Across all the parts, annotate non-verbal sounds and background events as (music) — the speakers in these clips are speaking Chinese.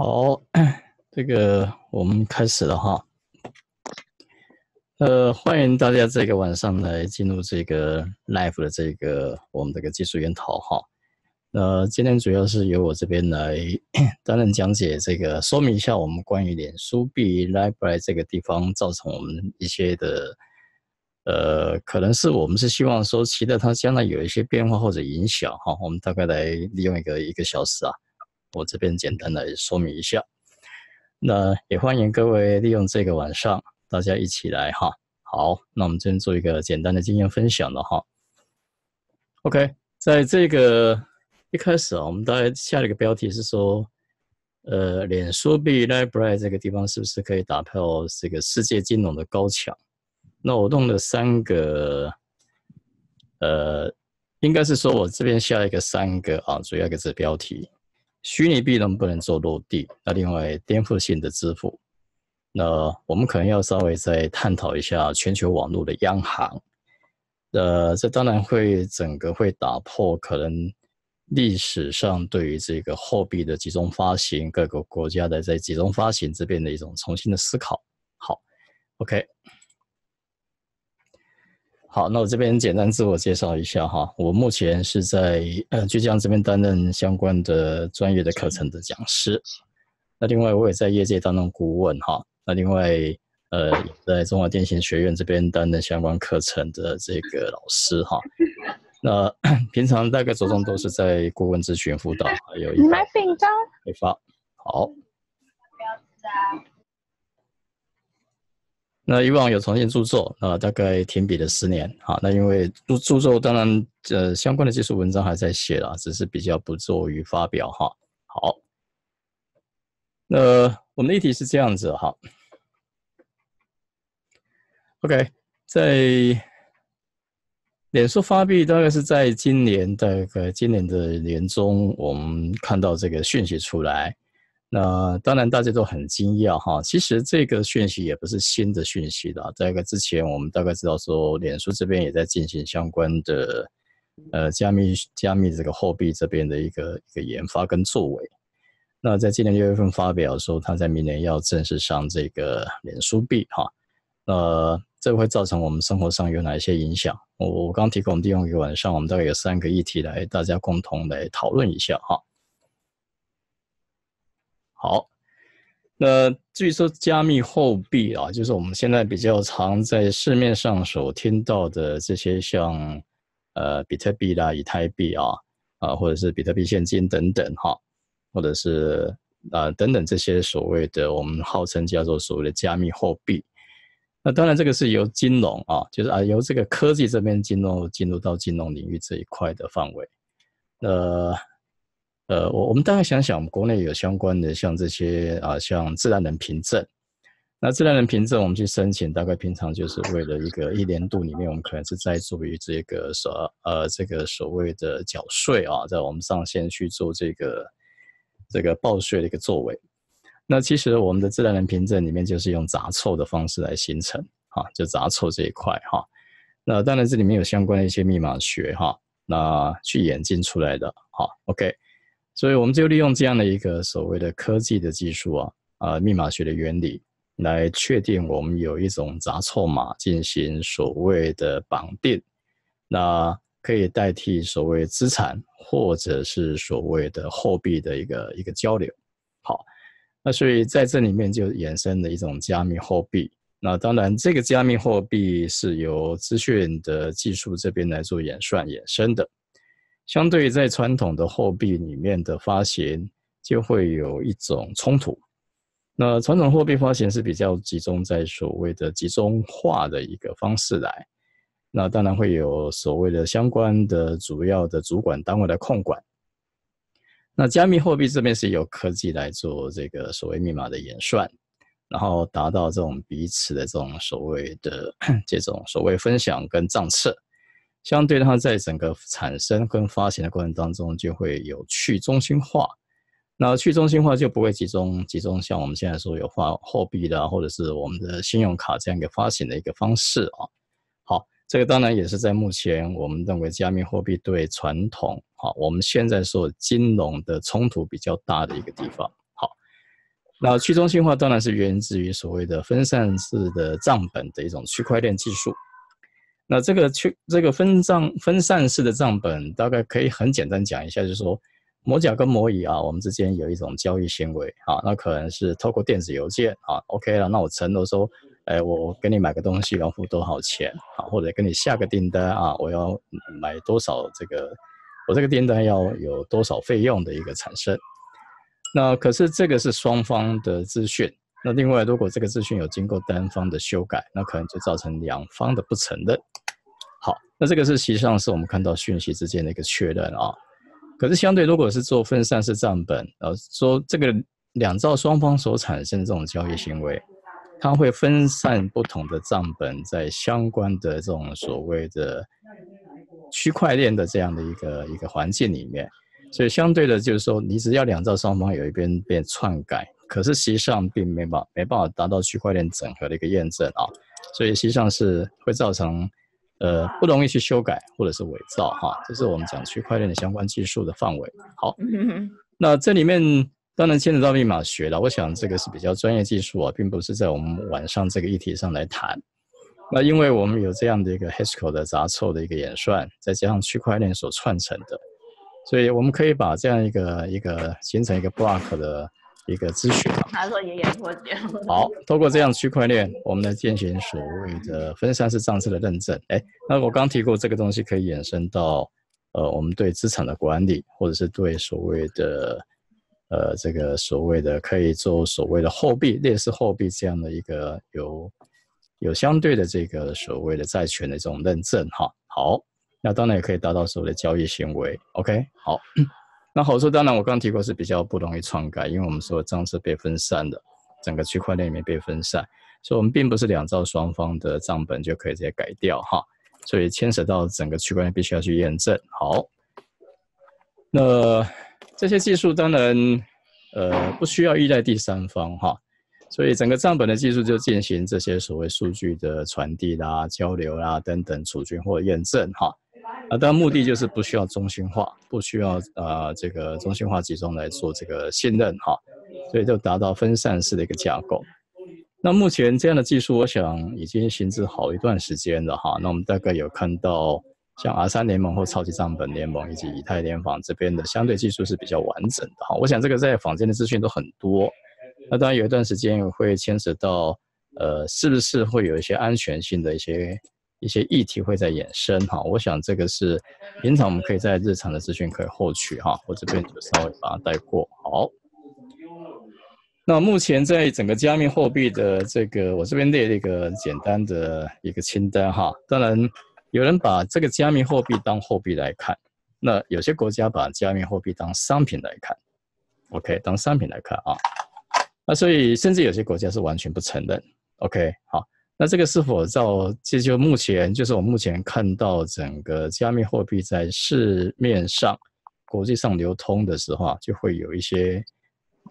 好，(coughs) 这个我们开始了哈。呃，欢迎大家这个晚上来进入这个 live 的这个我们这个技术研讨哈。那今天主要是由我这边来 (coughs) 担任讲解，这个说明一下我们关于脸书币 l i r y 这个地方造成我们一些的呃，可能是我们是希望说期待它将来有一些变化或者影响哈。我们大概来利用一个一个小时啊。我这边简单来说明一下，那也欢迎各位利用这个晚上，大家一起来哈。好，那我们先做一个简单的经验分享了哈。OK，在这个一开始啊，我们大概下了一个标题是说，呃，脸书币 a 不 y 这个地方是不是可以打破这个世界金融的高墙？那我弄了三个，呃，应该是说我这边下一个三个啊，主要一个是标题。虚拟币能不能做落地？那另外颠覆性的支付，那我们可能要稍微再探讨一下全球网络的央行。呃，这当然会整个会打破可能历史上对于这个货币的集中发行，各个国家的在集中发行这边的一种重新的思考。好，OK。好，那我这边简单自我介绍一下哈，我目前是在呃浙江这边担任相关的专业的课程的讲师，那另外我也在业界担任顾问哈，那另外呃在中华电信学院这边担任相关课程的这个老师哈，那 (clears throat) 平常大概着重都是在顾问咨询辅导，还有你买饼干，发好，不要急啊。那以往有重新著作啊，大概停笔了十年。哈，那因为著著作当然，呃，相关的技术文章还在写啦，只是比较不作于发表哈。好，那我们议题是这样子哈。OK，在脸书发币大概是在今年，大概今年的年中，我们看到这个讯息出来。那当然，大家都很惊讶哈。其实这个讯息也不是新的讯息了。在一个，之前我们大概知道说，脸书这边也在进行相关的，呃，加密加密这个货币这边的一个一个研发跟作为。那在今年六月份发表说，他在明年要正式上这个脸书币哈。那这会造成我们生活上有哪些影响？我我刚提供我们用一个晚上，我们大概有三个议题来大家共同来讨论一下哈。好，那至于说加密货币啊，就是我们现在比较常在市面上所听到的这些，像呃比特币啦、以太币啊，啊或者是比特币现金等等哈，或者是啊等等这些所谓的我们号称叫做所谓的加密货币。那当然这个是由金融啊，就是啊由这个科技这边金融进入到金融领域这一块的范围，呃。呃，我我们大概想想，我们国内有相关的，像这些啊，像自然人凭证。那自然人凭证，我们去申请，大概平常就是为了一个一年度里面，我们可能是在做于这个所呃这个所谓的缴税啊，在我们上线去做这个这个报税的一个作为。那其实我们的自然人凭证里面，就是用杂凑的方式来形成啊，就杂凑这一块哈。那当然这里面有相关的一些密码学哈，那去演进出来的哈，OK。所以我们就利用这样的一个所谓的科技的技术啊，啊密码学的原理，来确定我们有一种杂凑码进行所谓的绑定，那可以代替所谓资产或者是所谓的货币的一个一个交流。好，那所以在这里面就衍生了一种加密货币。那当然，这个加密货币是由资讯的技术这边来做演算衍生的。相对在传统的货币里面的发行，就会有一种冲突。那传统货币发行是比较集中在所谓的集中化的一个方式来，那当然会有所谓的相关的主要的主管单位来控管。那加密货币这边是由科技来做这个所谓密码的演算，然后达到这种彼此的这种所谓的 (clears throat) 这种所谓分享跟账册。相对它在整个产生跟发行的过程当中，就会有去中心化。那去中心化就不会集中，集中像我们现在说有发货币的，或者是我们的信用卡这样一个发行的一个方式啊。好，这个当然也是在目前我们认为加密货币对传统啊，我们现在说金融的冲突比较大的一个地方。好，那去中心化当然是源自于所谓的分散式的账本的一种区块链技术。那这个去这个分账分散式的账本，大概可以很简单讲一下，就是说，摩甲跟摩乙啊，我们之间有一种交易行为啊，那可能是透过电子邮件啊，OK 了，那我承诺说，哎，我给你买个东西要付多少钱啊，或者给你下个订单啊，我要买多少这个，我这个订单要有多少费用的一个产生。那可是这个是双方的资讯。那另外，如果这个资讯有经过单方的修改，那可能就造成两方的不承认。好，那这个是实际上是我们看到讯息之间的一个确认啊。可是相对，如果是做分散式账本，呃，说这个两造双方所产生的这种交易行为，它会分散不同的账本在相关的这种所谓的区块链的这样的一个一个环境里面。所以相对的，就是说，你只要两造双方有一边被篡改。可是实际上并没办没办法达到区块链整合的一个验证啊，所以实际上是会造成呃不容易去修改或者是伪造哈，这是我们讲区块链的相关技术的范围。好，那这里面当然牵扯到密码学了，我想这个是比较专业技术啊，并不是在我们晚上这个议题上来谈。那因为我们有这样的一个 Haskell 的杂凑的一个演算，再加上区块链所串成的，所以我们可以把这样一个一个形成一个 Block 的。一个咨询，他说爷爷过节了。好，通过这样区块链，我们来进行所谓的分散式账册的认证。哎，那我刚提过这个东西可以衍生到，呃，我们对资产的管理，或者是对所谓的，呃，这个所谓的可以做所谓的货币，类似货币这样的一个有有相对的这个所谓的债权的这种认证哈。好，那当然也可以达到所谓的交易行为。OK，好。那好处当然，我刚提过是比较不容易篡改，因为我们说账册被分散的，整个区块链里面被分散，所以我们并不是两兆双方的账本就可以直接改掉哈，所以牵扯到整个区块链必须要去验证。好，那这些技术当然，呃，不需要依赖第三方哈，所以整个账本的技术就进行这些所谓数据的传递啦、交流啦等等储存或验证哈。啊，当然目的就是不需要中心化，不需要呃这个中心化集中来做这个信任哈，所以就达到分散式的一个架构。那目前这样的技术，我想已经行之好一段时间了哈。那我们大概有看到像 R 三联盟或超级账本联盟以及以太联防这边的相对技术是比较完整的哈。我想这个在坊间的资讯都很多。那当然有一段时间会牵扯到呃，是不是会有一些安全性的一些。一些议题会在衍生哈，我想这个是平常我们可以在日常的资讯可以获取哈，我这边就稍微把它带过。好，那目前在整个加密货币的这个，我这边列了一个简单的一个清单哈。当然，有人把这个加密货币当货币来看，那有些国家把加密货币当商品来看，OK，当商品来看啊。那所以，甚至有些国家是完全不承认，OK，好。那这个是否照？这就目前就是我目前看到整个加密货币在市面上、国际上流通的时候啊，就会有一些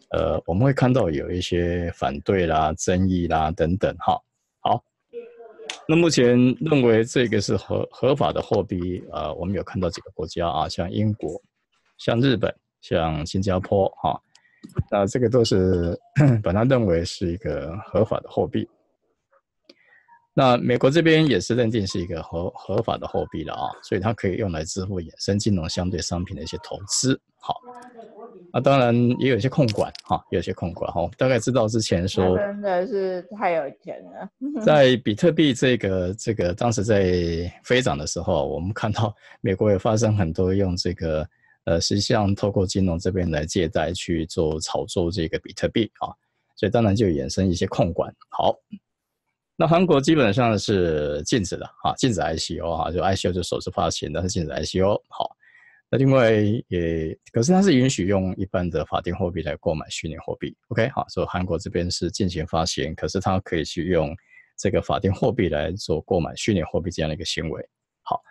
呃，我们会看到有一些反对啦、争议啦等等哈。好，那目前认为这个是合合法的货币啊，我们有看到几个国家啊，像英国、像日本、像新加坡哈，那这个都是 (coughs) 本来认为是一个合法的货币。那美国这边也是认定是一个合合法的货币了啊，所以它可以用来支付衍生金融相对商品的一些投资。好，啊，当然也有一些控管哈，有一些控管哈。大概知道之前说真的是太有钱了，(laughs) 在比特币这个这个当时在飞涨的时候，我们看到美国也发生很多用这个呃，实际上透过金融这边来借贷去做炒作这个比特币啊，所以当然就衍生一些控管。好。那韩国基本上是禁止的哈，禁止 ICO 哈，就 ICO 就首次发行，但是禁止 ICO。好，那另外也，可是它是允许用一般的法定货币来购买虚拟货币。OK，好，所以韩国这边是进行发行，可是它可以去用这个法定货币来做购买虚拟货币这样的一个行为。好，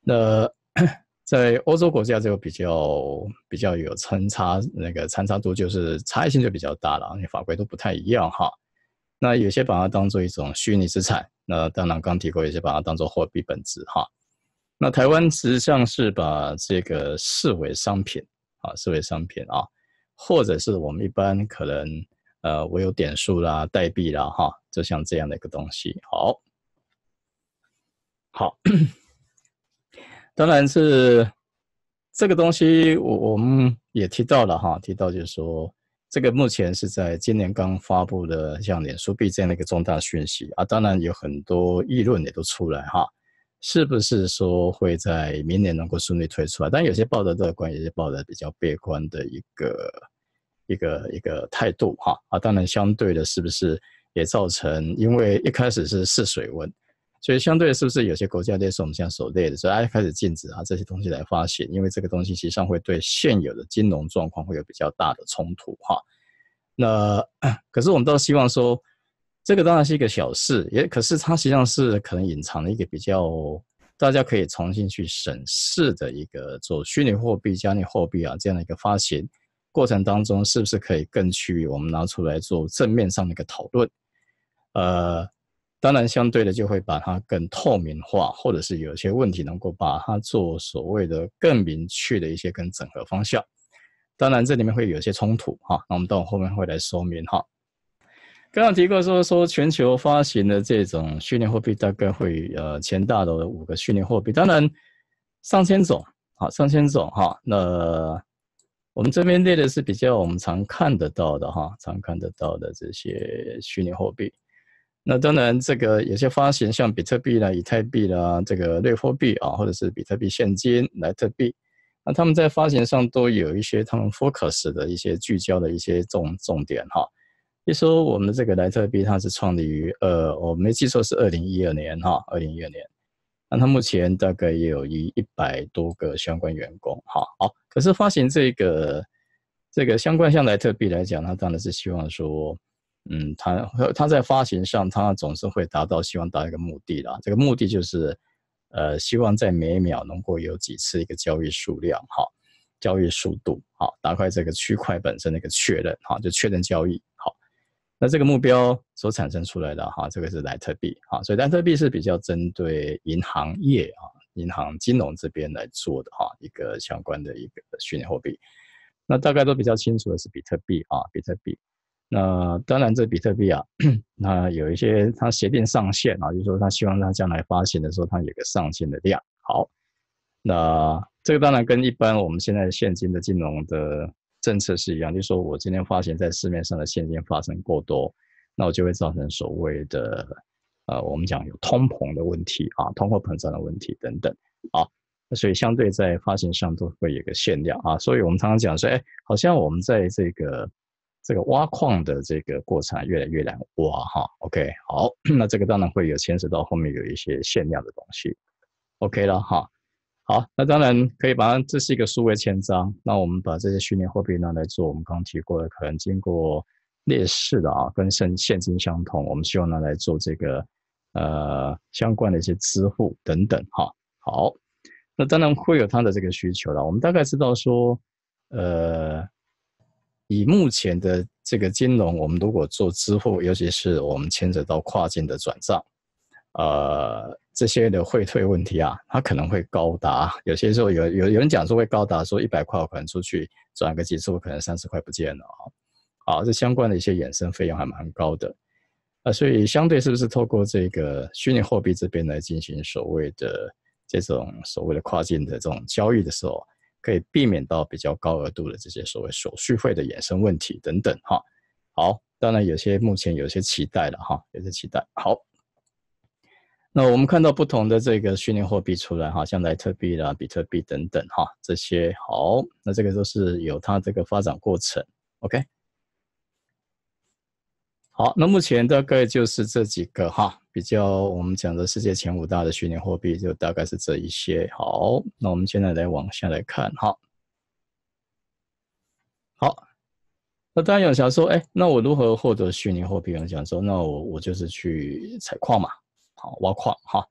那 (clears throat) 在欧洲国家就比较比较有参差，那个参差度就是差异性就比较大了，因为法规都不太一样哈。那有些把它当做一种虚拟资产，那当然刚提过有些把它当做货币本质哈。那台湾实际上是把这个视为商品啊，视为商品啊，或者是我们一般可能呃，我有点数啦、代币啦哈，就像这样的一个东西。好，好，当然是这个东西，我我们也提到了哈，提到就是说。这个目前是在今年刚发布的，像脸书币这样的一个重大讯息啊，当然有很多议论也都出来哈，是不是说会在明年能够顺利推出？来？但有些抱的乐观，有些抱的比较悲观的一个一个一个态度哈啊，当然相对的是不是也造成，因为一开始是试水温。所以相对是不是有些国家类似我们现在所列的，所以开始禁止啊这些东西来发行，因为这个东西实际上会对现有的金融状况会有比较大的冲突哈。那 (clears throat) 可是我们倒希望说，这个当然是一个小事，也可是它实际上是可能隐藏了一个比较大家可以重新去审视的一个做虚拟货币加密货币啊这样的一个发行过程当中，是不是可以更去我们拿出来做正面上的一个讨论？呃。当然，相对的就会把它更透明化，或者是有些问题能够把它做所谓的更明确的一些跟整合方向。当然，这里面会有一些冲突哈，那我们到后面会来说明哈。刚刚提过说，说全球发行的这种虚拟货币大概会呃前大的五个虚拟货币，当然上千种，好上千种哈。那我们这边列的是比较我们常看得到的哈，常看得到的这些虚拟货币。那当然，这个有些发行像比特币啦、以太币啦、这个类货币啊，或者是比特币现金、莱特币，那他们在发行上都有一些他们 focus 的一些聚焦的一些重重点哈。比如说，我们这个莱特币它是创立于呃，我没记错是二零一二年哈，二零一二年。那它目前大概也有一一百多个相关员工哈。好，可是发行这个这个相关像莱特币来讲，它当然是希望说。嗯，它它在发行上，它总是会达到希望达到一个目的的。这个目的就是，呃，希望在每秒能够有几次一个交易数量，哈，交易速度，哈，打开这个区块本身的一个确认，哈，就确认交易，好。那这个目标所产生出来的，哈，这个是莱特币，哈，所以莱特币是比较针对银行业啊，银行金融这边来做的，哈，一个相关的一个虚拟货币。那大概都比较清楚的是比特币啊，比特币。那当然，这比特币啊，那有一些它协定上限啊，就是说它希望它将来发行的时候，它有个上限的量。好，那这个当然跟一般我们现在现金的金融的政策是一样，就是说我今天发行在市面上的现金发生过多，那我就会造成所谓的呃，我们讲有通膨的问题啊，通货膨胀的问题等等啊，所以相对在发行上都会有个限量啊，所以我们常常讲说，哎，好像我们在这个。这个挖矿的这个过程越来越难挖哈，OK，好，(coughs) 那这个当然会有牵涉到后面有一些限量的东西，OK 了哈。好，那当然可以把这是一个数位钱章，那我们把这些虚拟货币呢来做，我们刚刚提过的可能经过列式的啊，跟现现金相同，我们希望拿来做这个呃相关的一些支付等等哈。好，那当然会有它的这个需求了，我们大概知道说，呃。以目前的这个金融，我们如果做支付，尤其是我们牵扯到跨境的转账，呃，这些的汇退问题啊，它可能会高达，有些时候有有有人讲说会高达，说一百块可能出去，转个几次我可能三十块不见了啊，啊，这相关的一些衍生费用还蛮高的，啊，所以相对是不是透过这个虚拟货币这边来进行所谓的这种所谓的跨境的这种交易的时候？可以避免到比较高额度的这些所谓手续费的衍生问题等等哈。好，当然有些目前有些期待了哈，有些期待。好，那我们看到不同的这个虚拟货币出来哈，像莱特币啦、比特币等等哈，这些好，那这个都是有它这个发展过程。OK，好，那目前大概就是这几个哈。比较我们讲的世界前五大的虚拟货币，就大概是这一些。好，那我们现在来往下来看哈。好，那当然有人想说，哎，那我如何获得虚拟货币？有人想说，那我我就是去采矿嘛，好挖矿哈。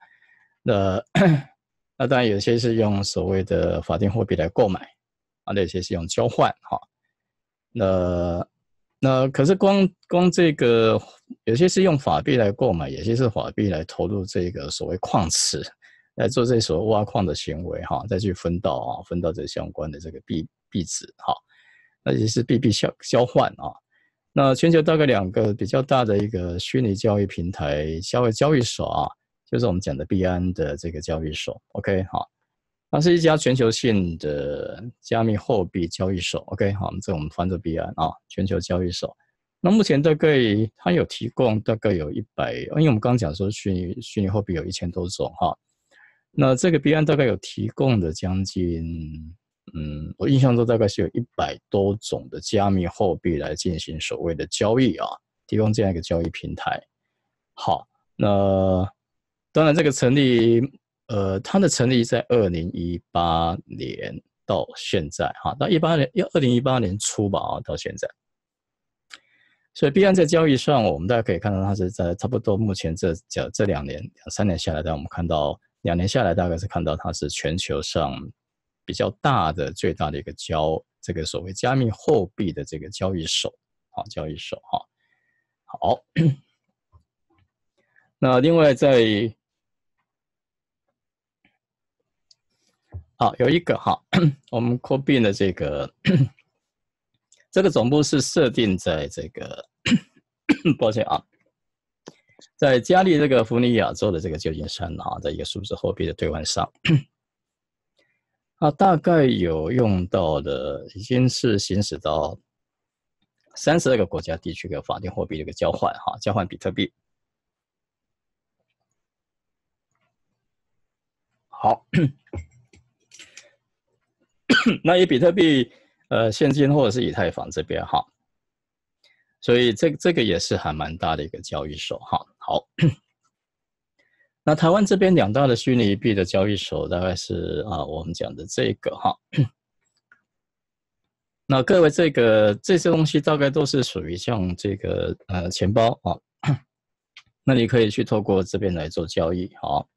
那 (coughs) 那当然有些是用所谓的法定货币来购买啊，那些是用交换哈。那那可是光光这个有些是用法币来购买，有些是法币来投入这个所谓矿池，来做这所挖矿的行为哈，再去分到啊分到这相关的这个币币值哈，那也是币币交交换啊。那全球大概两个比较大的一个虚拟交易平台，交易交易所啊，就是我们讲的币安的这个交易所，OK 好。它是一家全球性的加密货币交易所，OK，好，我们这我们翻着 B 案啊，全球交易所。那目前大概它有提供大概有一百，因为我们刚讲说虚拟虚拟货币有一千多种哈，那这个 B 案大概有提供的将近，嗯，我印象中大概是有一百多种的加密货币来进行所谓的交易啊，提供这样一个交易平台。好，那当然这个成立。呃，它的成立在二零一八年到现在，哈，到一八年要二零一八年初吧，啊，到现在。所以币安在交易上，我们大家可以看到，它是在差不多目前这这这两年、两三年下来，但我们看到两年下来，大概是看到它是全球上比较大的、最大的一个交这个所谓加密货币的这个交易手，啊，交易手，哈。好，(coughs) 那另外在好，有一个哈，(clears throat) 我们 Coin 的这个 (clears throat) 这个总部是设定在这个，(clears throat) 抱歉啊，在加利这个弗尼亚州的这个旧金山啊在一个数字货币的兑换上，啊，大概有用到的已经是行驶到三十二个国家地区的法定货币的一个交换，哈，交换比特币。好。(coughs) 那以比特币、呃，现金或者是以太坊这边哈，所以这这个也是还蛮大的一个交易所哈。好，那台湾这边两大的虚拟币的交易所大概是啊，我们讲的这个哈。那各位这个这些东西大概都是属于像这个呃钱包啊，(coughs) 那你可以去透过这边来做交易好。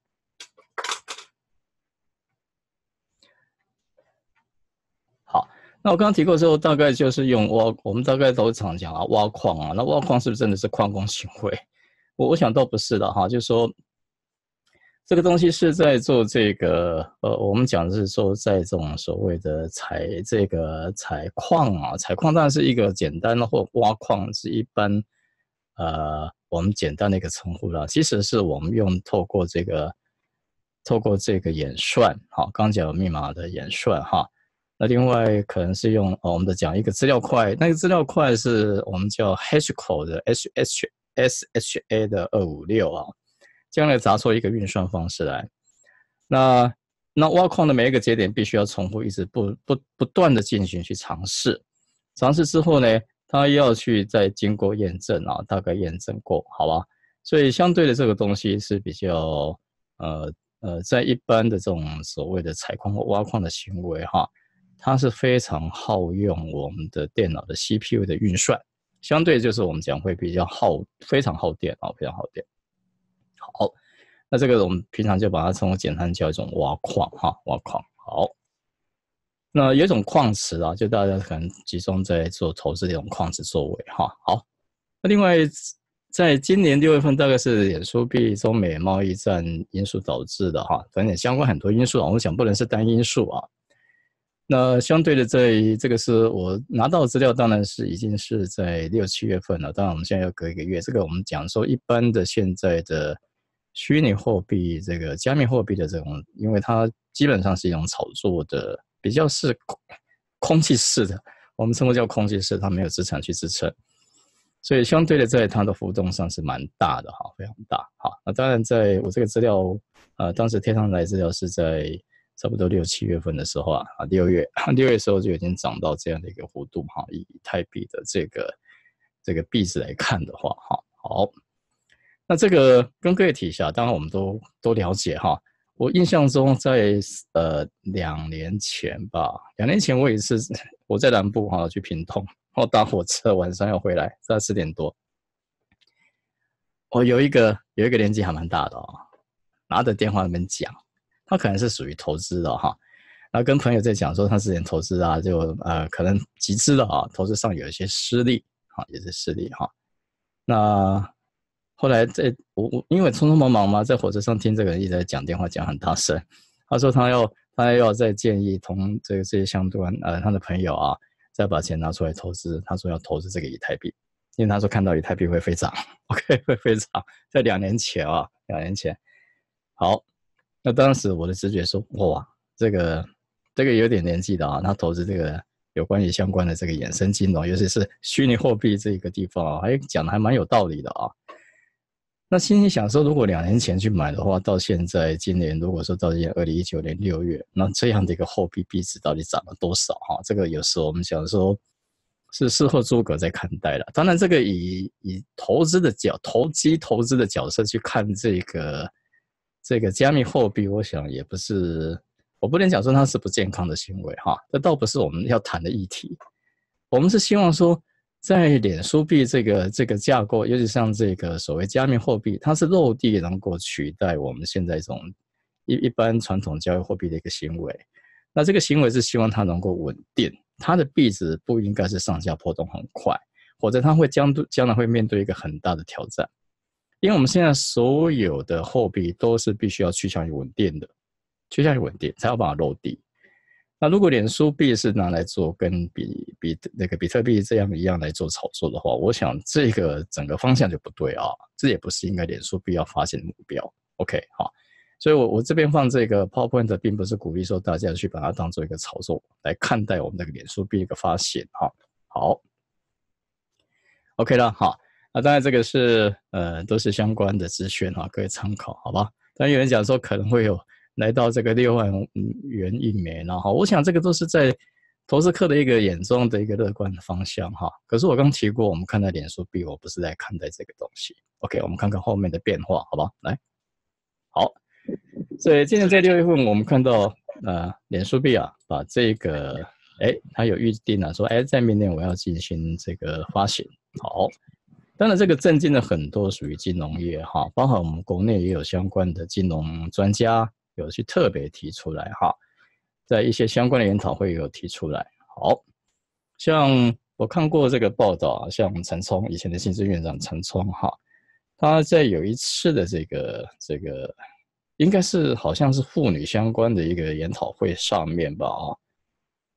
那我刚刚提过之后，大概就是用挖，我们大概都常讲啊，挖矿啊。那挖矿是不是真的是矿工行为？我我想倒不是的哈。就是说这个东西是在做这个，呃，我们讲的是说，在这种所谓的采这个采矿啊，采矿，然是一个简单的或挖矿是一般，呃，我们简单的一个称呼了。其实是我们用透过这个，透过这个演算，哈，刚讲密码的演算哈。那另外可能是用哦，我们的讲一个资料块，那个资料块是我们叫 Hashcode 的 H H S H A 的二五六啊，这样来砸出一个运算方式来。那那挖矿的每一个节点必须要重复一直不不不断的进行去尝试，尝试之后呢，它要去再经过验证啊，大概验证过好吧？所以相对的这个东西是比较呃呃，在一般的这种所谓的采矿或挖矿的行为哈。它是非常耗用我们的电脑的 CPU 的运算，相对就是我们讲会比较耗，非常耗电啊，非常耗电。好，那这个我们平常就把它称为简单叫一种挖矿哈，挖矿。好，那有一种矿池啊，就大家可能集中在做投资这种矿池作为哈。好，那另外在今年六月份大概是眼书币中美贸易战因素导致的哈，反正相关很多因素啊，我们讲不能是单因素啊。那相对的，在这个是我拿到资料，当然是已经是在六七月份了。当然，我们现在要隔一个月。这个我们讲说，一般的现在的虚拟货币，这个加密货币的这种，因为它基本上是一种炒作的，比较是空气式的。我们称为叫空气式？它没有资产去支撑，所以相对的，在它的浮动上是蛮大的哈，非常大哈。那当然，在我这个资料，啊，当时贴上来资料是在。差不多六七月份的时候啊，啊六月六月的时候就已经涨到这样的一个幅度哈，以以泰币的这个这个币值来看的话，哈好，那这个跟各位提一下，当然我们都都了解哈。我印象中在呃两年前吧，两年前我也是我在南部哈去屏东，我搭火车晚上要回来，在四点多，我有一个有一个年纪还蛮大的哦，拿着电话那边讲。他可能是属于投资的哈，然后跟朋友在讲说他之前投资啊，就呃可能集资了啊，投资上有一些失利，啊，也是失利哈。那后来在我我因为匆匆忙忙嘛，在火车上听这个人一直在讲电话讲很大声，他说他要他要再建议同这个这些相关呃他的朋友啊，再把钱拿出来投资。他说要投资这个以太币，因为他说看到以太币会飞涨，(laughs) OK 会飞涨，在两年前啊两年前，好。那当时我的直觉说，哇，这个这个有点年纪的啊，他投资这个有关于相关的这个衍生金融，尤其是虚拟货币这一个地方啊，还讲的还蛮有道理的啊。那心里想说，如果两年前去买的话，到现在今年，如果说到今年二零一九年六月，那这样的一个货币币值到底涨了多少哈？这个有时候我们想说，是事后诸葛在看待了。当然，这个以以投资的角投机投资的角色去看这个。这个加密货币，我想也不是，我不能讲说它是不健康的行为哈，这倒不是我们要谈的议题。我们是希望说，在脸书币这个这个架构，尤其像这个所谓加密货币，它是落地能够取代我们现在这种一一般传统交易货币的一个行为。那这个行为是希望它能够稳定，它的币值不应该是上下波动很快，否则它会将将来会面对一个很大的挑战。因为我们现在所有的货币都是必须要趋向于稳定的，趋向于稳定才要把它落地。那如果脸书币是拿来做跟比比那个比特币这样一样来做炒作的话，我想这个整个方向就不对啊，这也不是应该脸书币要发行的目标。OK，好，所以我我这边放这个 PowerPoint，并不是鼓励说大家去把它当做一个炒作来看待我们的脸书币一个发行。哈。好，OK 了，好。啊，当然这个是呃，都是相关的资讯哈，可以参考，好吧？但有人讲说可能会有来到这个六万元一枚，然后我想这个都是在投资客的一个眼中的一个乐观的方向哈。可是我刚提过，我们看待脸书币，我不是在看待这个东西。OK，我们看看后面的变化，好吧？来，好，所以今天在六月份，我们看到呃，脸书币啊，把这个哎，它有预定啊，说哎，在明年我要进行这个发行，好。当然，这个震惊的很多属于金融业哈，包括我们国内也有相关的金融专家有去特别提出来哈，在一些相关的研讨会有提出来。好像我看过这个报道啊，像陈冲以前的新知院长陈冲哈，他在有一次的这个这个应该是好像是妇女相关的一个研讨会上面吧啊，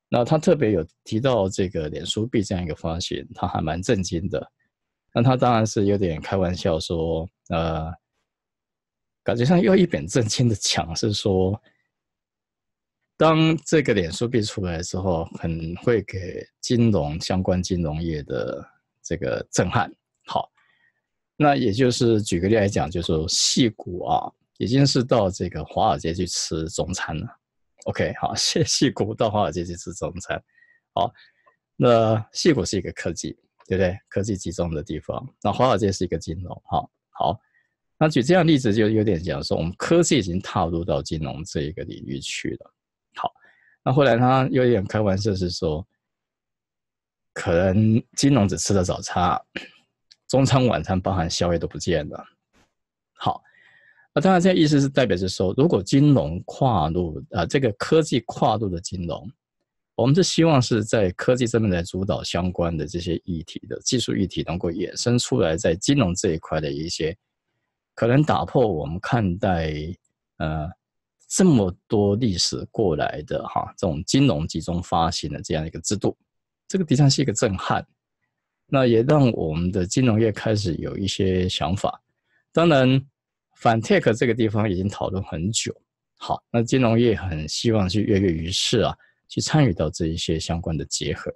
那他特别有提到这个脸书币这样一个发行，他还蛮震惊的。那他当然是有点开玩笑说，呃，感觉像又一本正经的讲，是说，当这个脸书币出来之后，很会给金融相关金融业的这个震撼。好，那也就是举个例来讲，就是细股啊，已经是到这个华尔街去吃中餐了。OK，好，谢谢股到华尔街去吃中餐。好，那细股是一个科技。对不对？科技集中的地方，那华尔街是一个金融，哈，好，那举这样例子就有点讲说，我们科技已经踏入到金融这一个领域去了。好，那后来他有点开玩笑是说，可能金融只吃了早餐，中餐晚餐包含宵夜都不见了。好，那当然这意思是代表是说，如果金融跨入啊这个科技跨入的金融。我们是希望是在科技这边来主导相关的这些议题的技术议题，能够衍生出来在金融这一块的一些可能打破我们看待呃这么多历史过来的哈这种金融集中发行的这样一个制度，这个的确是一个震撼，那也让我们的金融业开始有一些想法。当然，反 tech 这个地方已经讨论很久，好，那金融业很希望是跃跃欲试啊。去参与到这一些相关的结合，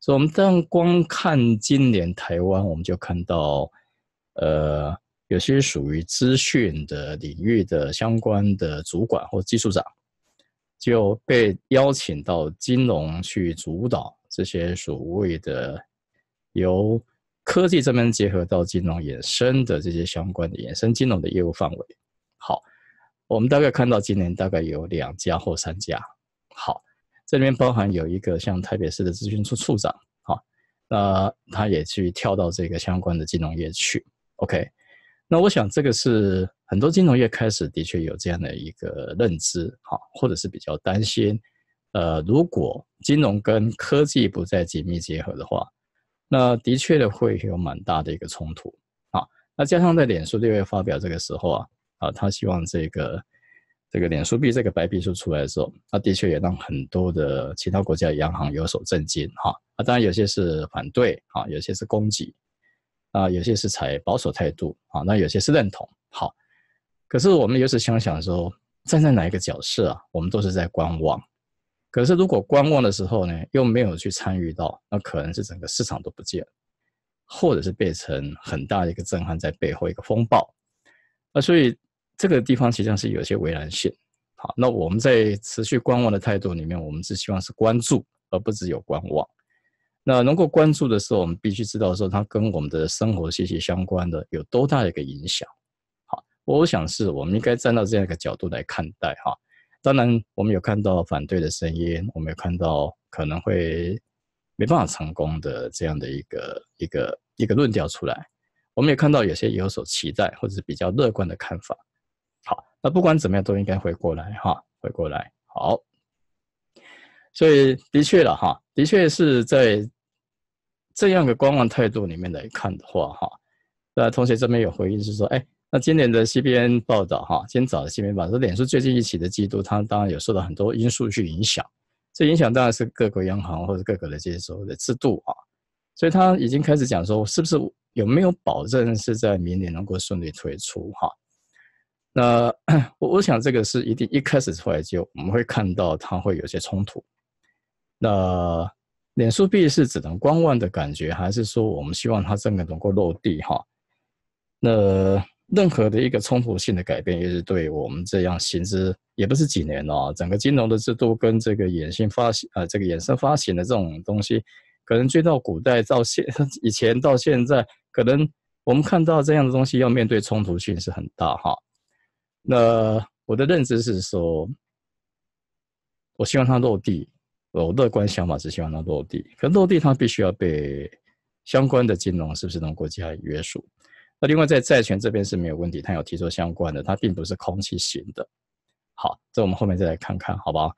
所以我们但光看今年台湾，我们就看到，呃，有些属于资讯的领域的相关的主管或技术长，就被邀请到金融去主导这些所谓的由科技这边结合到金融衍生的这些相关的衍生金融的业务范围。好，我们大概看到今年大概有两家或三家。好。这里面包含有一个像台北市的资讯处处长，啊，那他也去跳到这个相关的金融业去。OK，那我想这个是很多金融业开始的确有这样的一个认知，啊，或者是比较担心，呃，如果金融跟科技不再紧密结合的话，那的确的会有蛮大的一个冲突。啊，那加上在脸书六月发表这个时候啊，啊，他希望这个。这个脸书币这个白皮书出来的时候，那的确也让很多的其他国家的央行有所震惊哈。啊，当然有些是反对啊，有些是攻击啊，有些是采保守态度啊，那有些是认同。好，可是我们由此想想说，站在哪一个角色啊，我们都是在观望。可是如果观望的时候呢，又没有去参与到，那可能是整个市场都不见，或者是变成很大的一个震撼在背后一个风暴。那所以。这个地方实际上是有些为难性，好，那我们在持续观望的态度里面，我们是希望是关注，而不只有观望。那能够关注的时候，我们必须知道说它跟我们的生活息息相关的有多大的一个影响。好，我想是我们应该站到这样一个角度来看待哈。当然，我们有看到反对的声音，我们有看到可能会没办法成功的这样的一个一个一个论调出来，我们也看到有些有所期待或者是比较乐观的看法。好，那不管怎么样都应该回过来哈，回过来。好，所以的确了哈，的确是在这样的观望态度里面来看的话哈，那同学这边有回应是说，哎，那今年的 CBN 报道哈，今早的 CBN 报道，脸书最近一起的季度，它当然有受到很多因素去影响，这影响当然是各国央行或者各国的这些所谓的制度啊，所以他已经开始讲说，是不是有没有保证是在明年能够顺利推出哈？那 (clears throat) 我我想，这个是一定一开始出来就我们会看到它会有些冲突。那脸书币是只能观望的感觉，还是说我们希望它真的能够落地？哈，那任何的一个冲突性的改变，也是对我们这样形式也不是几年了。整个金融的制度跟这个衍生发行啊，这个衍生发行的这种东西，可能追到古代到现以前到现在，可能我们看到这样的东西要面对冲突性是很大哈。那我的认知是说，我希望它落地。我乐观想法是希望它落地，可落地它必须要被相关的金融是不是能国家约束？那另外在债权这边是没有问题，它有提出相关的，它并不是空气型的。好，这我们后面再来看看，好不好？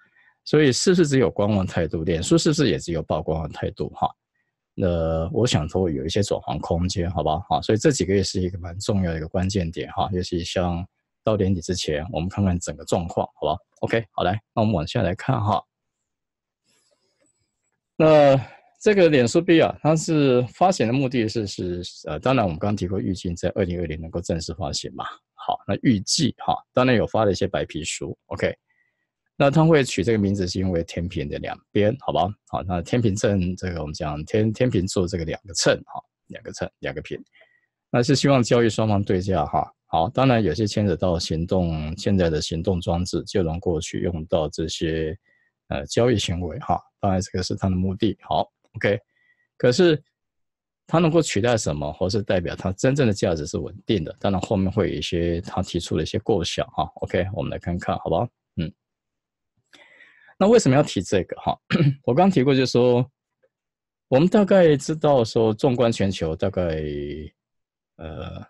所以是不是只有观望态度？脸书是不是也只有曝光的态度？哈，那我想说有一些转换空间，好不好？好，所以这几个月是一个蛮重要的一个关键点，哈，尤其像。到年底之前，我们看看整个状况，好吧？OK，好，来，那我们往下来看哈。那这个脸书币啊，它是发行的目的是是呃，当然我们刚刚提过，预计在二零二零能够正式发行嘛。好，那预计哈，当然有发了一些白皮书。OK，那它会取这个名字是因为天平的两边，好吧？好，那天平秤这个我们讲天天平座这个两个秤哈，两个秤，两个平。那是希望交易双方对价哈，好，当然有些牵扯到行动，现在的行动装置就能够去用到这些，呃，交易行为哈，当然这个是它的目的，好，OK，可是它能够取代什么，或是代表它真正的价值是稳定的？当然后面会有一些他提出的一些构想哈，OK，我们来看看，好不好？嗯，那为什么要提这个哈？(coughs) 我刚提过就是说，我们大概知道说，纵观全球大概。呃，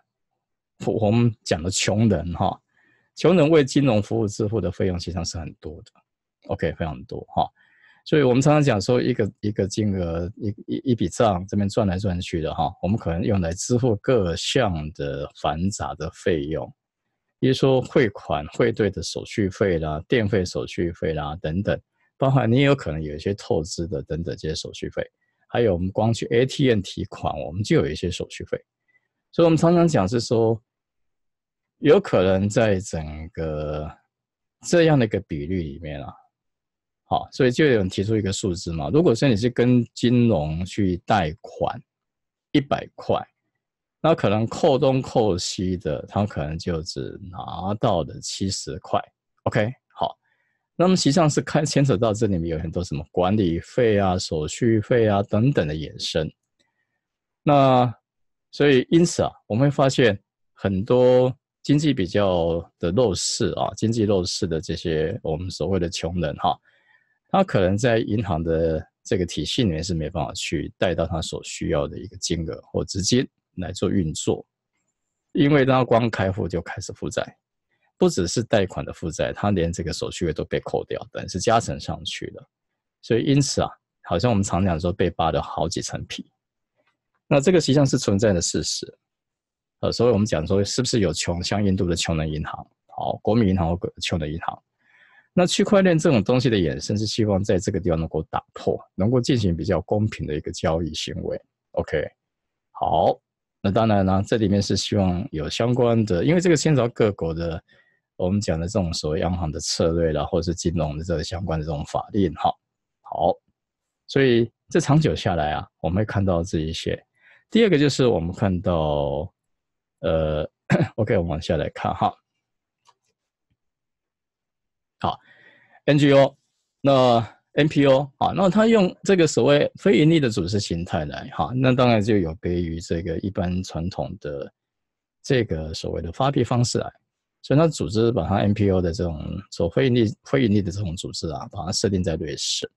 我我们讲的穷人哈，穷人为金融服务支付的费用实际上是很多的。OK，非常多哈。所以我们常常讲说，一个一个金额，一一一笔账，这边转来转去的哈，我们可能用来支付各项的繁杂的费用，比如说汇款汇兑的手续费啦、电费手续费啦等等，包含你也有可能有一些透支的等等这些手续费，还有我们光去 ATM 提款，我们就有一些手续费。所以，我们常常讲是说，有可能在整个这样的一个比率里面啊，好，所以就有人提出一个数字嘛。如果说你是跟金融去贷款一百块，那可能扣东扣西的，他可能就只拿到的七十块。OK，好，那么实际上是牵牵扯到这里面有很多什么管理费啊、手续费啊等等的衍生，那。所以，因此啊，我们会发现很多经济比较的弱势啊，经济弱势的这些我们所谓的穷人哈，他可能在银行的这个体系里面是没办法去贷到他所需要的一个金额，或直接来做运作，因为他光开户就开始负债，不只是贷款的负债，他连这个手续费都被扣掉，等是加成上去了。所以，因此啊，好像我们常讲说被扒了好几层皮。那这个实际上是存在的事实，呃，所以我们讲说是不是有穷像印度的穷人银行，好，国民银行和穷的银行，那区块链这种东西的衍生是希望在这个地方能够打破，能够进行比较公平的一个交易行为。OK，好，那当然呢，这里面是希望有相关的，因为这个牵涉各国的，我们讲的这种所谓央行的策略啦，或者是金融的这相关的这种法令哈。好，所以这长久下来啊，我们会看到这一些。第二个就是我们看到，呃，(clears throat) OK，我们往下来看哈，好，NGO，那 NPO 啊，那它用这个所谓非盈利的组织形态来哈，那当然就有别于这个一般传统的这个所谓的发币方式来，所以它组织把它 NPO 的这种所非盈利、非盈利的这种组织啊，把它设定在瑞士。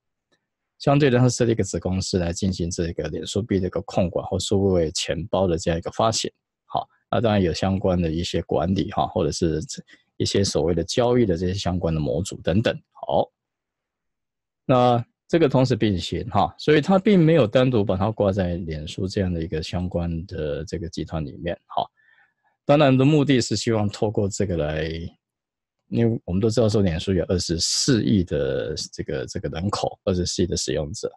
相对的，它是设立一个子公司来进行这个脸书币的一个控管，或数位钱包的这样一个发行。好，那当然有相关的一些管理哈，或者是一些所谓的交易的这些相关的模组等等。好，那这个同时并行哈，所以它并没有单独把它挂在脸书这样的一个相关的这个集团里面。好，当然的目的是希望透过这个来。因为我们都知道，说脸书有二十四亿的这个这个人口，二十四亿的使用者，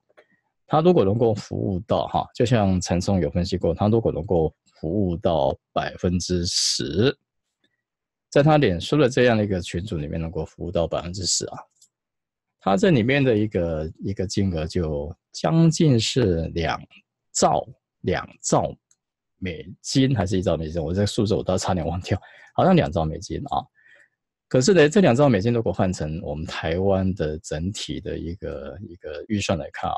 他如果能够服务到哈，就像陈松有分析过，他如果能够服务到百分之十，在他脸书的这样的一个群组里面，能够服务到百分之十啊，他这里面的一个一个金额就将近是两兆两兆美金，还是一兆美金？我这个数字我倒差点忘掉，好像两兆美金啊。可是呢，这两兆美金如果换成我们台湾的整体的一个一个预算来看啊，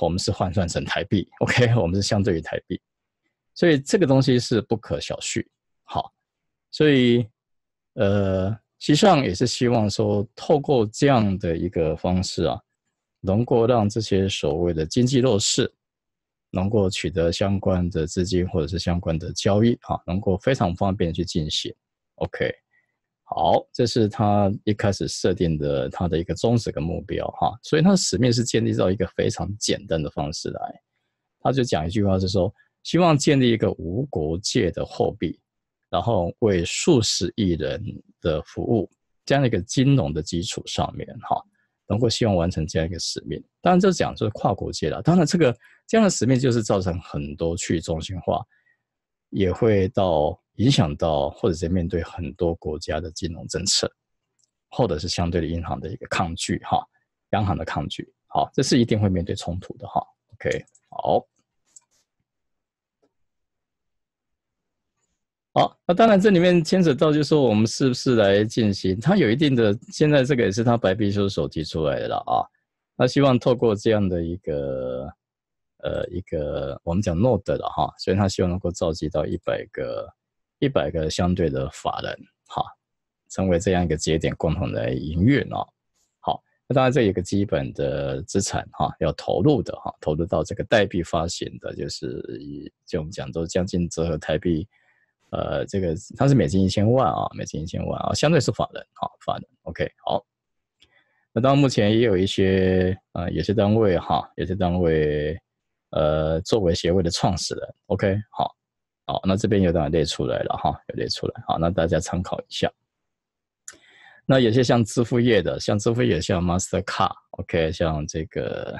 我们是换算成台币，OK，(laughs) 我们是相对于台币，所以这个东西是不可小觑。好，所以呃，实际上也是希望说，透过这样的一个方式啊，能够让这些所谓的经济弱势能够取得相关的资金或者是相关的交易啊，能够非常方便去进行，OK。好，这是他一开始设定的他的一个宗旨跟目标哈，所以他的使命是建立到一个非常简单的方式来，他就讲一句话是说，希望建立一个无国界的货币，然后为数十亿人的服务，这样的一个金融的基础上面哈，能够希望完成这样一个使命。当然就讲是跨国界的，当然这个这样的使命就是造成很多去中心化，也会到。影响到，或者是面对很多国家的金融政策，或者是相对的银行的一个抗拒，哈，央行的抗拒，好，这是一定会面对冲突的，哈，OK，好，好，那当然这里面牵扯到，就说我们是不是来进行，他有一定的，现在这个也是他白皮书所提出来的啊，他希望透过这样的一个，呃，一个我们讲 node 了哈，所以他希望能够召集到一百个。一百个相对的法人，哈，成为这样一个节点共同来营运啊。好，那当然这一个基本的资产哈，要投入的哈，投入到这个代币发行的，就是以就我们讲做将近折合台币，呃，这个它是美金一千万啊，美金一千万啊，相对是法人，哈，法人，OK，好。那当然目前也有一些啊，有些单位哈，有些单位呃，作为协会的创始人，OK，好。好，那这边有点列出来了哈，有列出来。好，那大家参考一下。那有些像支付业的，像支付业像 Mastercard，OK，像这个，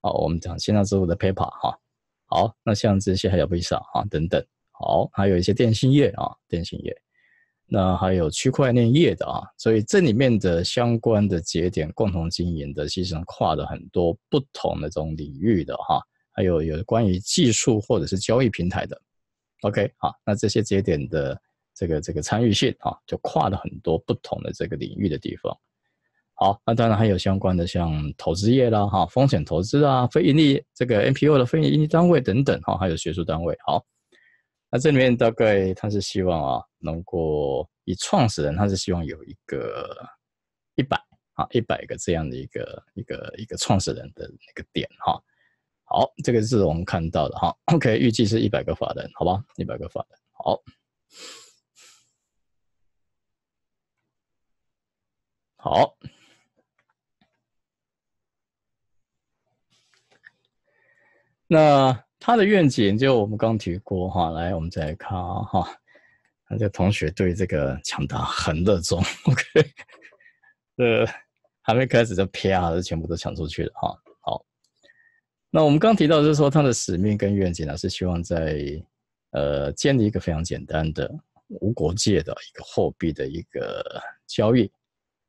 哦，我们讲线上支付的 PayPal 哈。好，那像这些还有 Visa 啊等等。好，还有一些电信业啊，电信业。那还有区块链业的啊，所以这里面的相关的节点共同经营的，其实跨的很多不同的这种领域的哈。还有有关于技术或者是交易平台的。OK，好，那这些节点的这个这个参与性啊，就跨了很多不同的这个领域的地方。好，那当然还有相关的像投资业啦，哈，风险投资啊，非盈利这个 NPO 的非盈利单位等等，哈，还有学术单位。好，那这里面大概他是希望啊，能够以创始人，他是希望有一个一百啊，一百个这样的一个一个一个创始人的那个点，哈。好，这个是我们看到的哈。(coughs) OK，预计是一百个法人，好吧，一百个法人。好，好。那他的愿景就我们刚提过哈，来，我们再看哈。那这同学对这个抢答很热衷，OK，呃，还没开始就啪，就全部都抢出去了哈。那我们刚提到就是说，它的使命跟愿景呢，是希望在呃建立一个非常简单的、无国界的一个货币的一个交易，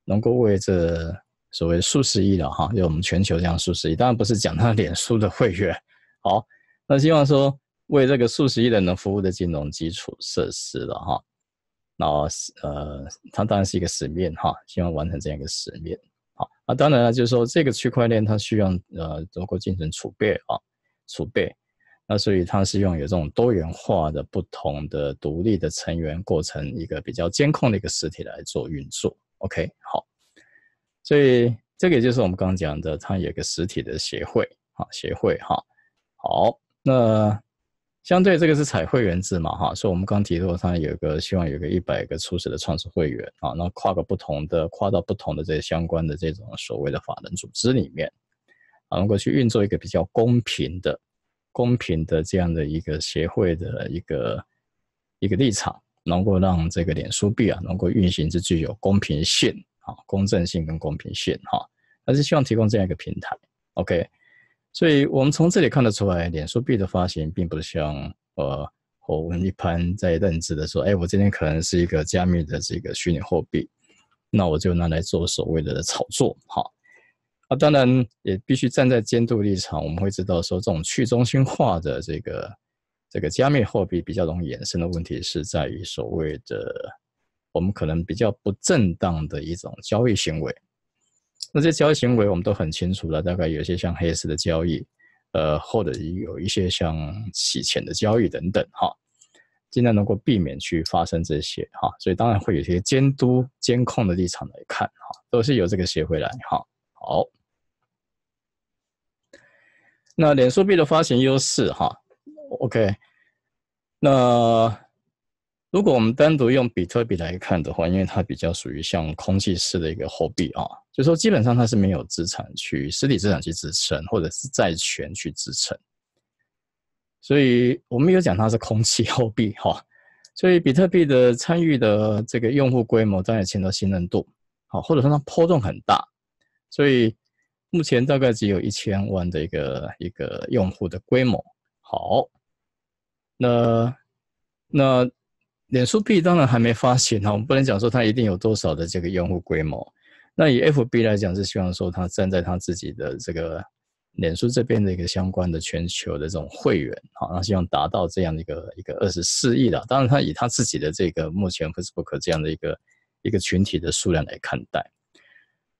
能够为这所谓数十亿的哈，就我们全球这样数十亿，当然不是讲他脸书的会员。好，那希望说为这个数十亿的能服务的金融基础设施了哈。那呃，它当然是一个使命哈，希望完成这样一个使命。当然了，就是说这个区块链它需要呃能够进行储备啊储备，那所以它是用有这种多元化的、不同的、独立的成员构成一个比较监控的一个实体来做运作。OK，好，所以这个就是我们刚刚讲的，它有一个实体的协会啊协会哈好那。相对这个是采会员制嘛，哈，所以我们刚提到它有一个希望有个一百个初始的创始会员啊，然后跨个不同的跨到不同的这些相关的这种所谓的法人组织里面啊，能够去运作一个比较公平的公平的这样的一个协会的一个一个立场，能够让这个脸书币啊能够运行是具有公平性啊、公正性跟公平性哈，还是希望提供这样一个平台，OK。所以我们从这里看得出来，脸书币的发行并不像呃我们一般在认知的说，哎，我今天可能是一个加密的这个虚拟货币，那我就拿来做所谓的炒作，哈啊，当然也必须站在监督立场，我们会知道说，这种去中心化的这个这个加密货币比较容易衍生的问题是在于所谓的我们可能比较不正当的一种交易行为。那些交易行为我们都很清楚了，大概有些像黑市的交易，呃，或者有一些像洗钱的交易等等哈，尽量能够避免去发生这些哈，所以当然会有一些监督监控的立场来看哈，都是由这个协会来哈。好，那脸书币的发行优势哈，OK，那如果我们单独用比特币来看的话，因为它比较属于像空气式的一个货币啊。就说基本上它是没有资产去实体资产去支撑，或者是债权去支撑，所以我们有讲它是空气货币哈。所以比特币的参与的这个用户规模，当然牵涉信任度，好，或者说它波动很大，所以目前大概只有一千万的一个一个用户的规模。好，那那脸书币当然还没发行哈，我们不能讲说它一定有多少的这个用户规模。那以 F B 来讲，是希望说他站在他自己的这个脸书这边的一个相关的全球的这种会员，好，那希望达到这样的一个一个二十四亿的。当然，他以他自己的这个目前 Facebook 这样的一个一个群体的数量来看待。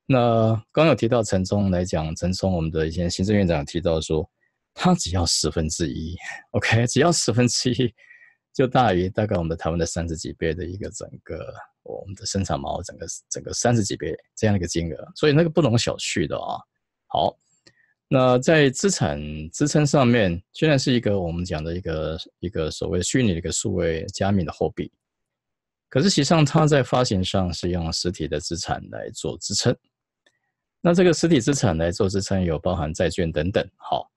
那刚有提到陈冲来讲，陈冲我们的一些行政院长提到说，他只要十分之一，OK，只要十分之一就大于大概我们的台湾的三十几倍的一个整个。我们的生产毛整个整个三十几倍这样的一个金额，所以那个不容小觑的啊。好，那在资产支撑上面，虽然是一个我们讲的一个一个所谓虚拟的一个数位加密的货币，可是实际上它在发行上是用实体的资产来做支撑。那这个实体资产来做支撑，有包含债券等等，好，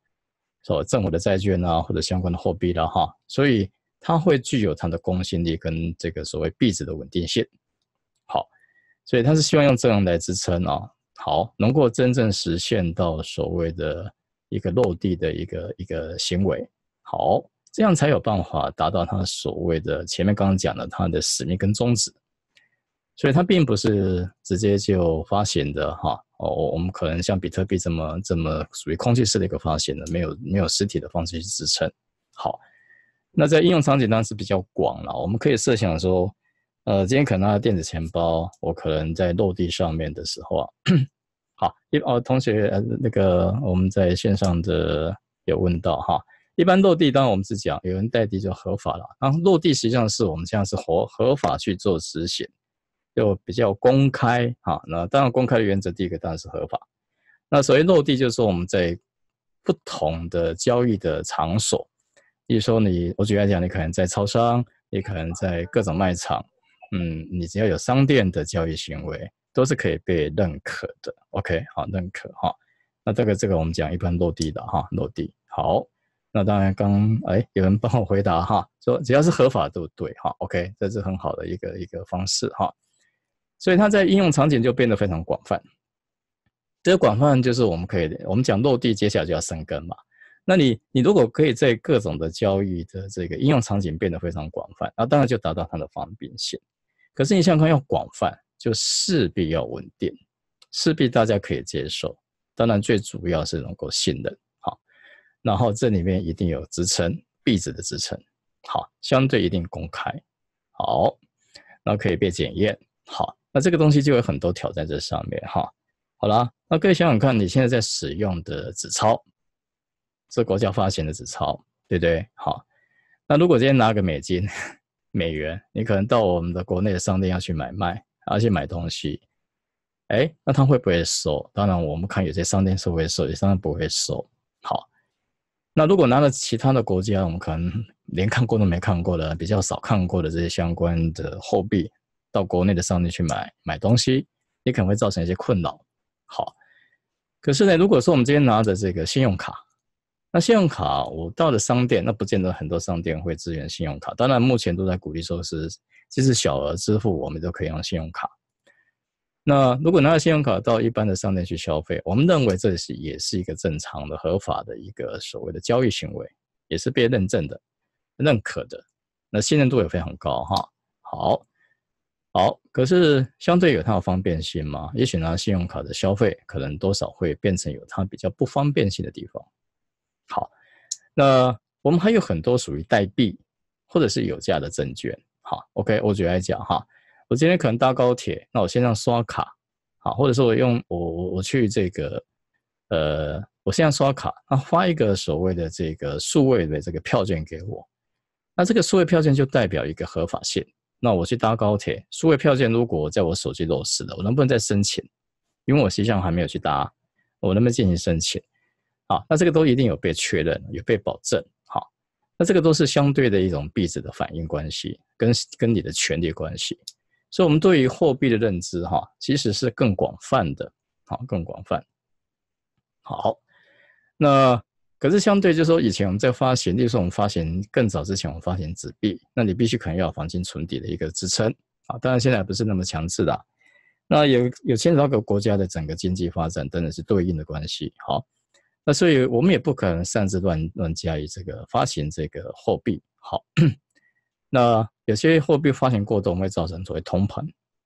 所政府的债券啊，或者相关的货币的哈，所以。它会具有它的公信力跟这个所谓币值的稳定性，好，所以它是希望用这样来支撑啊，好，能够真正实现到所谓的一个落地的一个一个行为，好，这样才有办法达到它所谓的前面刚刚讲的它的使命跟宗旨，所以它并不是直接就发行的哈，哦，我们可能像比特币这么这么属于空气式的一个发行的，没有没有实体的方式去支撑，好。那在应用场景当然是比较广了。我们可以设想说，呃，今天可能他的电子钱包，我可能在落地上面的时候啊，好一哦，同学呃，那个我们在线上的有问到哈，一般落地当然我们是讲有人代币就合法了。然后落地实际上是我们现在是合合法去做执行，就比较公开哈。那当然公开的原则，第一个当然是合法。那所谓落地，就是说我们在不同的交易的场所。比如说你，我举例讲，你可能在超商，你可能在各种卖场，嗯，你只要有商店的交易行为，都是可以被认可的。OK，好，认可哈。那这个这个我们讲一般落地的哈，落地好。那当然刚哎，有人帮我回答哈，说只要是合法都对哈。OK，这是很好的一个一个方式哈。所以它在应用场景就变得非常广泛。这广泛就是我们可以我们讲落地，接下来就要生根嘛。那你你如果可以在各种的交易的这个应用场景变得非常广泛，那当然就达到它的方便性。可是你想看要广泛，就势必要稳定，势必大家可以接受。当然最主要是能够信任，好。然后这里面一定有支撑，币值的支撑，好，相对一定公开，好，然后可以被检验，好。那这个东西就有很多挑战在上面，哈。好了，那各位想想看你现在在使用的纸钞。是国家发行的纸钞，对不对？好，那如果今天拿个美金、美元，你可能到我们的国内的商店要去买卖，啊，去买东西，哎，那他会不会收？当然，我们看有些商店是会收；，有些商店不会收。好，那如果拿了其他的国家，我们可能连看过都没看过的，比较少看过的这些相关的货币，到国内的商店去买买东西，你可能会造成一些困扰。好，可是呢，如果说我们今天拿着这个信用卡，那信用卡，我到了商店，那不见得很多商店会支援信用卡。当然，目前都在鼓励说是，即使小额支付，我们都可以用信用卡。那如果拿信用卡到一般的商店去消费，我们认为这是也是一个正常的、合法的一个所谓的交易行为，也是被认证的、认可的，那信任度也非常高哈。好，好，可是相对有它的方便性吗？也许拿信用卡的消费，可能多少会变成有它比较不方便性的地方。好，那我们还有很多属于代币或者是有价的证券。好，OK，我举个例子哈，我今天可能搭高铁，那我线上刷卡，好，或者说我用我我去这个，呃，我现在刷卡，那发一个所谓的这个数位的这个票券给我，那这个数位票券就代表一个合法性。那我去搭高铁，数位票券如果在我手机落实了，我能不能再申请？因为我实际上还没有去搭，我能不能进行申请？啊，那这个都一定有被确认，有被保证，好，那这个都是相对的一种币值的反应关系，跟跟你的权利关系，所以，我们对于货币的认知，哈，其实是更广泛的，好，更广泛。好，那可是相对，就是说，以前我们在发行，就是我们发行更早之前，我们发行纸币，那你必须可能要有黄金存底的一个支撑，啊，当然现在不是那么强制的，那有有千多个国家的整个经济发展，真的是对应的关系，好。那所以，我们也不可能擅自乱乱加以这个发行这个货币。好，那有些货币发行过度会造成所谓通膨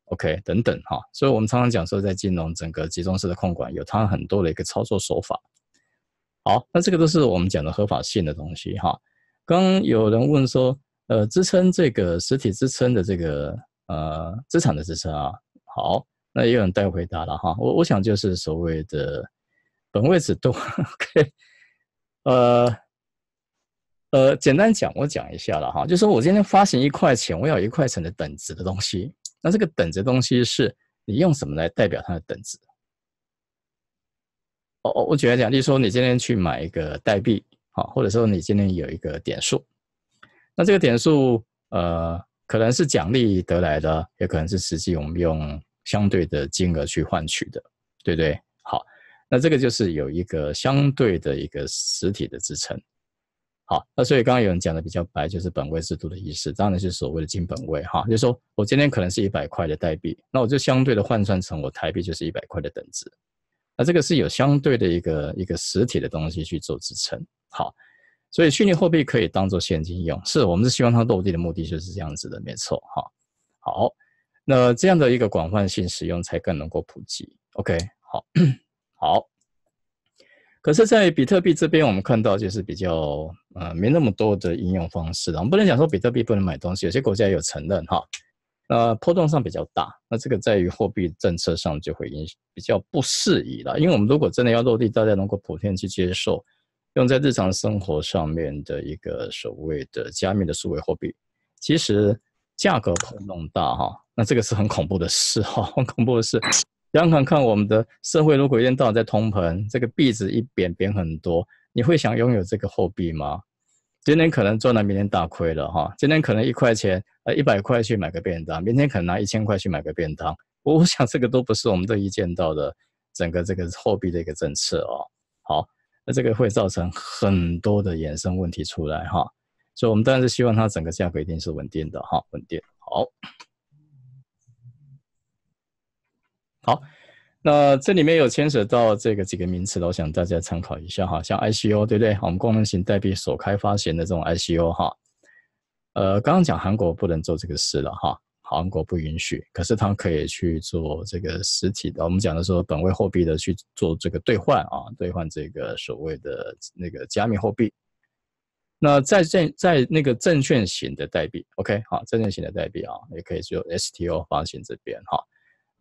，OK 等等哈。所以我们常常讲说，在金融整个集中式的控管有它很多的一个操作手法。好，那这个都是我们讲的合法性的东西哈。刚刚有人问说，呃，支撑这个实体支撑的这个呃资产的支撑啊。好，那也有人带回答了哈。我我想就是所谓的。本位制度，(laughs) OK，呃，呃，简单讲，我讲一下了哈，就说我今天发行一块钱，我要一块钱的等值的东西，那这个等值东西是你用什么来代表它的等值？哦哦，我举个例如说你今天去买一个代币，好，或者说你今天有一个点数，那这个点数，呃，可能是奖励得来的，也可能是实际我们用相对的金额去换取的，对不对？那这个就是有一个相对的一个实体的支撑，好，那所以刚刚有人讲的比较白，就是本位制度的意思，当然就是所谓的金本位哈，就是说我今天可能是一百块的代币，那我就相对的换算成我台币就是一百块的等值，那这个是有相对的一个一个实体的东西去做支撑，好，所以虚拟货币可以当做现金用，是我们是希望它落地的目的就是这样子的，没错哈，好，那这样的一个广泛性使用才更能够普及，OK，好。好，可是，在比特币这边，我们看到就是比较，呃，没那么多的应用方式了。我们不能讲说比特币不能买东西，有些国家有承认哈。那波动上比较大，那这个在于货币政策上就会影比较不适宜了。因为我们如果真的要落地，大家能够普遍去接受，用在日常生活上面的一个所谓的加密的数位货币，其实价格波动大哈，那这个是很恐怖的事哈，很恐怖的事。央行看我们的社会，如果一天到晚在通膨，这个币值一贬贬很多，你会想拥有这个货币吗？今天可能赚了，明天大亏了哈。今天可能一块钱，呃，一百块去买个便当，明天可能拿一千块去买个便当。我我想这个都不是我们这一见到的整个这个货币的一个政策哦。好，那这个会造成很多的衍生问题出来哈。所以我们当然是希望它整个价格一定是稳定的哈，稳定好。好，那这里面有牵扯到这个几个名词我想大家参考一下哈，像 ICO 对不对？我们功能型代币、所开发型的这种 ICO 哈，呃，刚刚讲韩国不能做这个事了哈，韩国不允许，可是他可以去做这个实体的，我们讲的说本位货币的去做这个兑换啊，兑换这个所谓的那个加密货币。那在证在那个证券型的代币，OK，好，证券型的代币啊，也可以就 STO 发行这边哈，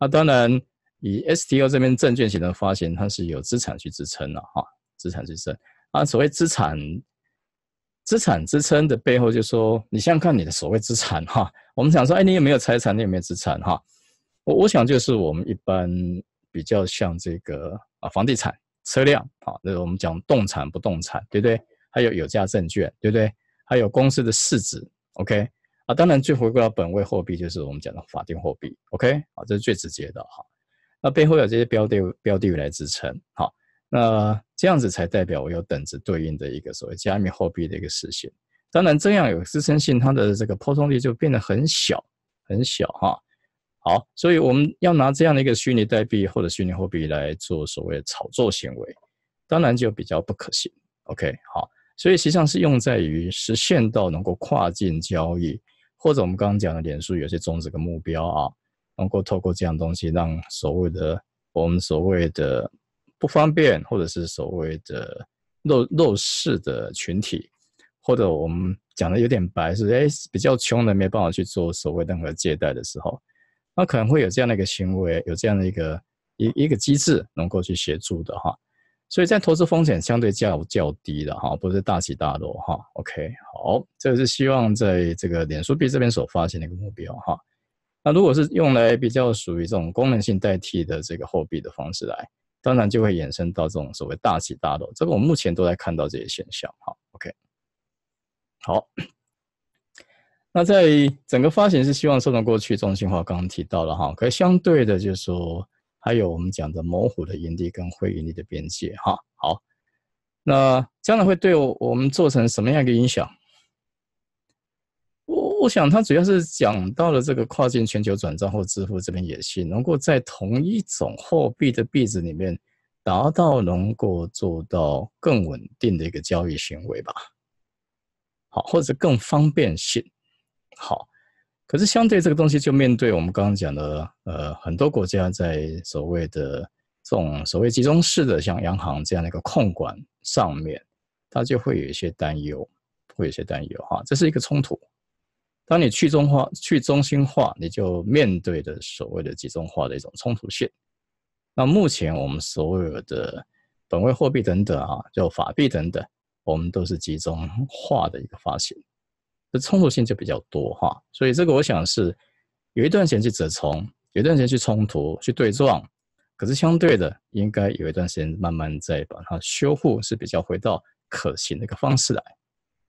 那当然。以 S T O 这边证券型的发行，它是有资产去支撑的哈，资产支撑啊。所谓资产，资产支撑的背后就说，你想看你的所谓资产哈。我们想说，哎，你有没有财产？你有没有资产哈？我我想就是我们一般比较像这个啊，房地产、车辆啊，那我们讲动产、不动产，对不对？还有有价证券，对不对？还有公司的市值，OK 啊。当然，最回归到本位货币就是我们讲的法定货币，OK 啊，这是最直接的哈。那背后有这些标的标的来支撑，好，那这样子才代表我有等值对应的一个所谓加密货币的一个实现。当然，这样有支撑性，它的这个波动率就变得很小很小哈。好，所以我们要拿这样的一个虚拟代币或者虚拟货币来做所谓的炒作行为，当然就比较不可行。OK，好，所以实际上是用在于实现到能够跨境交易，或者我们刚刚讲的联数有些终止跟目标啊。能够透过这样东西，让所谓的我们所谓的不方便，或者是所谓的弱弱势的群体，或者我们讲的有点白，是哎比较穷的没办法去做所谓任何借贷的时候，那可能会有这样的一个行为，有这样的一个一一个机制能够去协助的哈。所以在投资风险相对较较低的哈，不是大起大落哈。OK，好，这是希望在这个脸书币这边所发现的一个目标哈。那如果是用来比较属于这种功能性代替的这个货币的方式来，当然就会衍生到这种所谓大起大落。这个我们目前都在看到这些现象。哈 o k 好。那在整个发行是希望受到过去，中心化刚刚提到了哈，可是相对的就说还有我们讲的模糊的盈利跟非盈利的边界哈。好，那将来会对我我们做成什么样一个影响？我想，它主要是讲到了这个跨境全球转账或支付这边也是能够在同一种货币的币值里面达到能够做到更稳定的一个交易行为吧。好，或者更方便性。好，可是相对这个东西，就面对我们刚刚讲的，呃，很多国家在所谓的这种所谓集中式的，像央行这样的一个控管上面，它就会有一些担忧，会有一些担忧哈。这是一个冲突。当你去中化，去中心化，你就面对的所谓的集中化的一种冲突性。那目前我们所有的本位货币等等啊，叫法币等等，我们都是集中化的一个发行，这冲突性就比较多哈。所以这个我想是有一段时间去折冲，有一段时间去冲突去对撞，可是相对的，应该有一段时间慢慢再把它修复，是比较回到可行的一个方式来。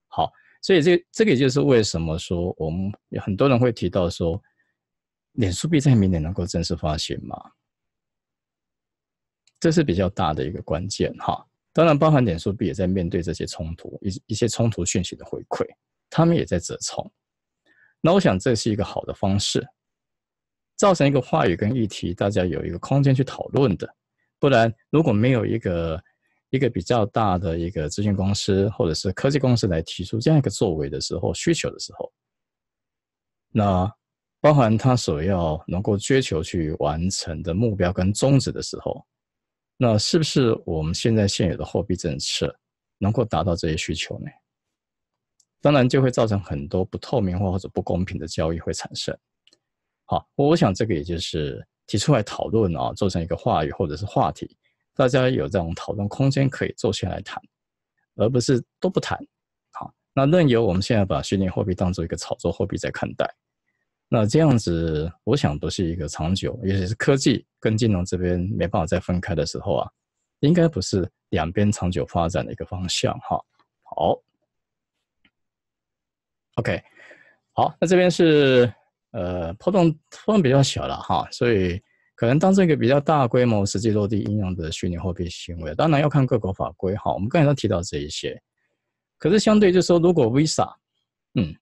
好。所以这这个也就是为什么说我们有很多人会提到说，脸书币在明年能够正式发行吗？这是比较大的一个关键哈。当然，包含脸书币也在面对这些冲突一一些冲突讯息的回馈，他们也在折冲。那我想这是一个好的方式，造成一个话语跟议题，大家有一个空间去讨论的。不然如果没有一个一个比较大的一个咨询公司，或者是科技公司来提出这样一个作为的时候、需求的时候，那包含他所要能够追求去完成的目标跟宗旨的时候，那是不是我们现在现有的货币政策能够达到这些需求呢？当然就会造成很多不透明化或者不公平的交易会产生。好，我想这个也就是提出来讨论啊，做成一个话语或者是话题。大家有这种讨论空间，可以坐下来谈，而不是都不谈。好，那任由我们现在把虚拟货币当做一个炒作货币在看待，那这样子，我想不是一个长久，尤其是科技跟金融这边没办法再分开的时候啊，应该不是两边长久发展的一个方向。哈，好，OK，好，那这边是呃波动波动比较小了哈，所以。可能当这个比较大规模实际落地应用的虚拟货币行为，当然要看各国法规。哈。我们刚才都提到这一些，可是相对就说，如果 Visa，嗯，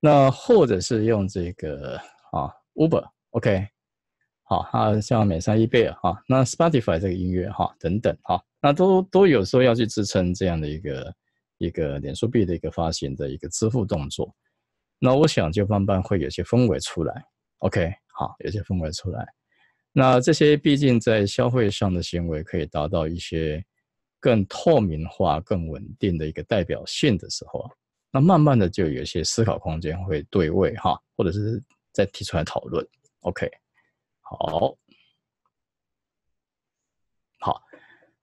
那或者是用这个啊 Uber，OK，好，啊像美商伊贝尔哈，那 Spotify 这个音乐哈等等哈，那都都有时候要去支撑这样的一个一个脸书币的一个发行的一个支付动作。那我想就慢慢会有些氛围出来，OK。啊，有些氛围出来，那这些毕竟在消费上的行为可以达到一些更透明化、更稳定的一个代表性的时候，那慢慢的就有些思考空间会对位哈，或者是再提出来讨论。OK，好，好，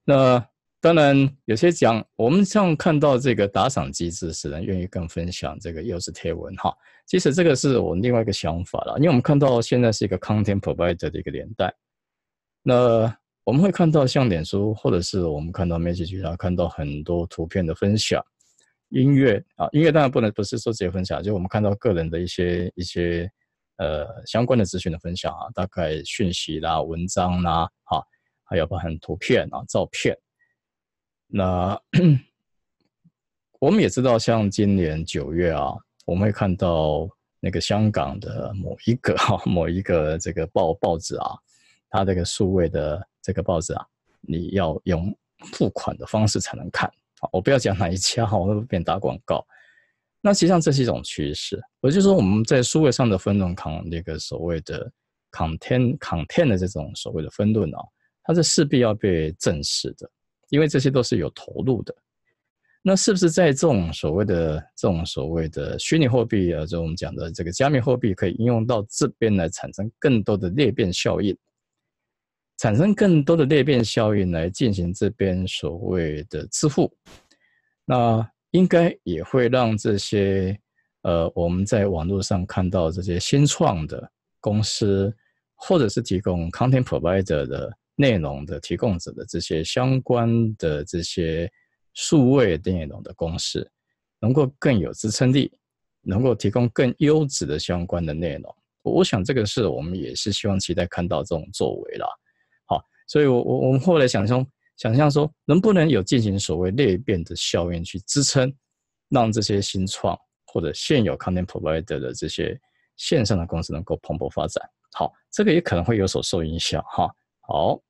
那。当然，有些讲，我们像看到这个打赏机制，使人愿意更分享这个优质贴文哈。其实这个是我另外一个想法了，因为我们看到现在是一个 content provider 的一个年代，那我们会看到像脸书，或者是我们看到媒体渠道，看到很多图片的分享、音乐啊，音乐当然不能不是说直接分享，就我们看到个人的一些一些呃相关的资讯的分享啊，大概讯息啦、文章啦，哈，还有包含图片啊、照片。那 (clears throat) 我们也知道，像今年九月啊，我们会看到那个香港的某一个、(laughs) 某一个这个报报纸啊，它这个数位的这个报纸啊，你要用付款的方式才能看啊。我不要讲哪一家哈，(laughs) 我会变打广告。那实际上这是一种趋势，也就是说，我们在数位上的分论扛那个所谓的 content content 的这种所谓的分论啊，它是势必要被正视的。因为这些都是有投入的，那是不是在这种所谓的这种所谓的虚拟货币啊，就我们讲的这个加密货币，可以应用到这边来产生更多的裂变效应，产生更多的裂变效应来进行这边所谓的支付？那应该也会让这些呃我们在网络上看到这些新创的公司，或者是提供 content provider 的。内容的提供者的这些相关的这些数位内容的公式，能够更有支撑力，能够提供更优质的相关的内容。我想这个是我们也是希望期待看到这种作为啦。好，所以我我我们后来想象想象说，能不能有进行所谓裂变的效应去支撑，让这些新创或者现有 content provider 的这些线上的公司能够蓬勃发展。好，这个也可能会有所受影响哈。好。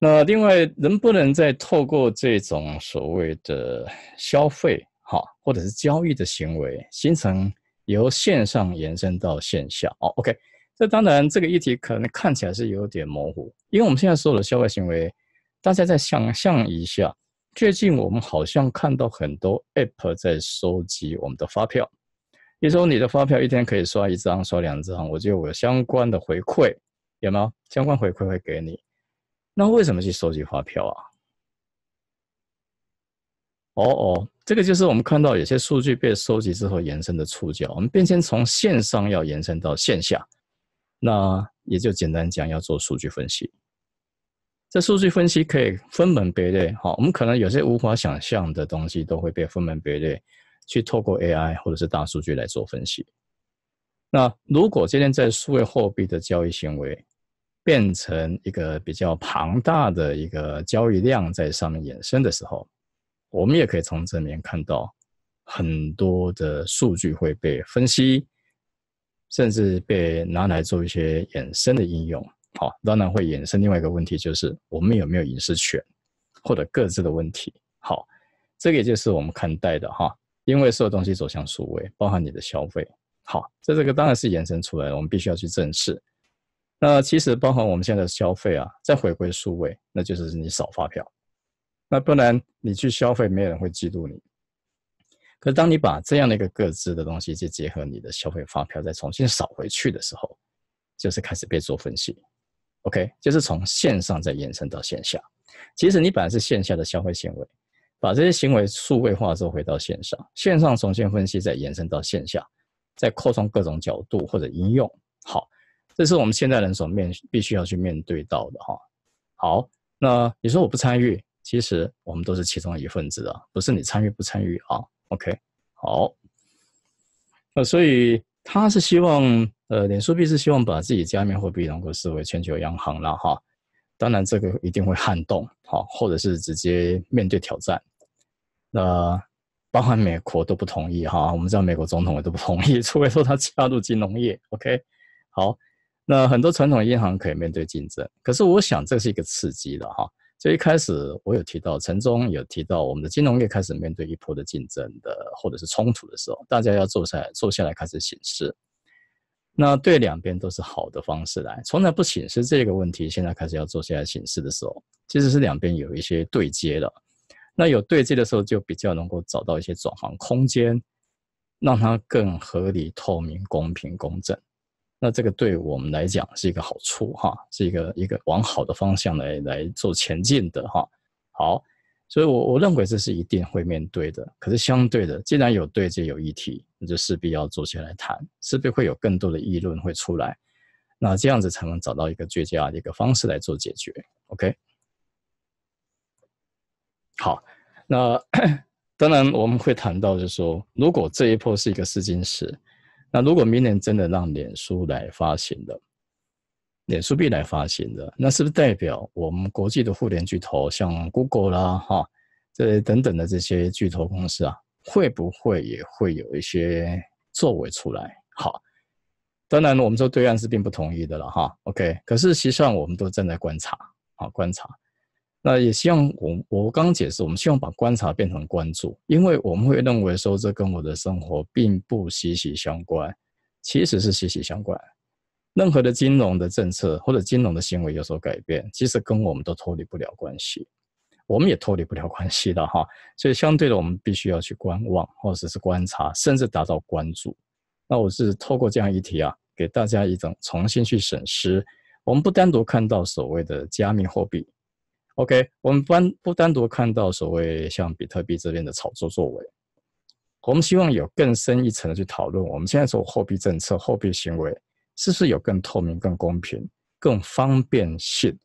那另外，能不能再透过这种所谓的消费，哈，或者是交易的行为，形成由线上延伸到线下？哦，OK，这当然这个议题可能看起来是有点模糊，因为我们现在所有的消费行为，大家再想象一下，最近我们好像看到很多 App 在收集我们的发票，你说你的发票一天可以刷一张、刷两张，我就有相关的回馈，有没有相关回馈会给你？那为什么去收集发票啊？哦哦，这个就是我们看到有些数据被收集之后延伸的触角。我们变成从线上要延伸到线下，那也就简单讲要做数据分析。这数据分析可以分门别类，好，我们可能有些无法想象的东西都会被分门别类去透过 AI 或者是大数据来做分析。那如果今天在数位货币的交易行为。变成一个比较庞大的一个交易量在上面衍生的时候，我们也可以从这里面看到很多的数据会被分析，甚至被拿来做一些衍生的应用。好，当然会衍生另外一个问题，就是我们有没有隐私权或者各自的问题。好，这个也就是我们看待的哈，因为所有东西走向数位，包含你的消费。好，这这个当然是延伸出来了，我们必须要去正视。那其实，包含我们现在的消费啊，再回归数位，那就是你少发票。那不然你去消费，没有人会嫉妒你。可是，当你把这样的一个各自的东西，去结合你的消费发票，再重新扫回去的时候，就是开始被做分析。OK，就是从线上再延伸到线下。其实你本来是线下的消费行为，把这些行为数位化之后，回到线上，线上重新分析，再延伸到线下，再扩充各种角度或者应用。好。这是我们现代人所面必须要去面对到的哈。好，那你说我不参与，其实我们都是其中一份子啊，不是你参与不参与啊。OK，好。那所以他是希望，呃，脸书币是希望把自己加密货币能够视为全球央行了哈。当然这个一定会撼动，好，或者是直接面对挑战。那包含美国都不同意哈，我们知道美国总统也都不同意，除非说他加入金融业。OK，好。那很多传统银行可以面对竞争，可是我想这是一个刺激的哈。就一开始我有提到，陈忠有提到，我们的金融业开始面对一波的竞争的，或者是冲突的时候，大家要坐下来，坐下来开始请示。那对两边都是好的方式来，从来不请示这个问题，现在开始要坐下来请示的时候，其实是两边有一些对接的。那有对接的时候，就比较能够找到一些转行空间，让它更合理、透明、公平、公正。那这个对我们来讲是一个好处哈，是一个一个往好的方向来来做前进的哈。好，所以我我认为这是一定会面对的。可是相对的，既然有对，接有议题，那就势必要坐下来谈，势必会有更多的议论会出来。那这样子才能找到一个最佳的一个方式来做解决。OK，好，那 (coughs) 当然我们会谈到，就是说，如果这一波是一个试金石。那如果明年真的让脸书来发行的，脸书币来发行的，那是不是代表我们国际的互联巨头像 Google 啦，哈，这等等的这些巨头公司啊，会不会也会有一些作为出来？好，当然我们说对岸是并不同意的了，哈，OK。可是实际上我们都正在观察，好观察。那也希望我我刚刚解释，我们希望把观察变成关注，因为我们会认为说这跟我的生活并不息息相关，其实是息息相关。任何的金融的政策或者金融的行为有所改变，其实跟我们都脱离不了关系，我们也脱离不了关系的哈。所以相对的，我们必须要去观望，或者是观察，甚至达到关注。那我是透过这样一题啊，给大家一种重新去审视，我们不单独看到所谓的加密货币。OK，我们不单不单独看到所谓像比特币这边的炒作作为，我们希望有更深一层的去讨论。我们现在说货币政策、货币行为是不是有更透明、更公平、更方便性，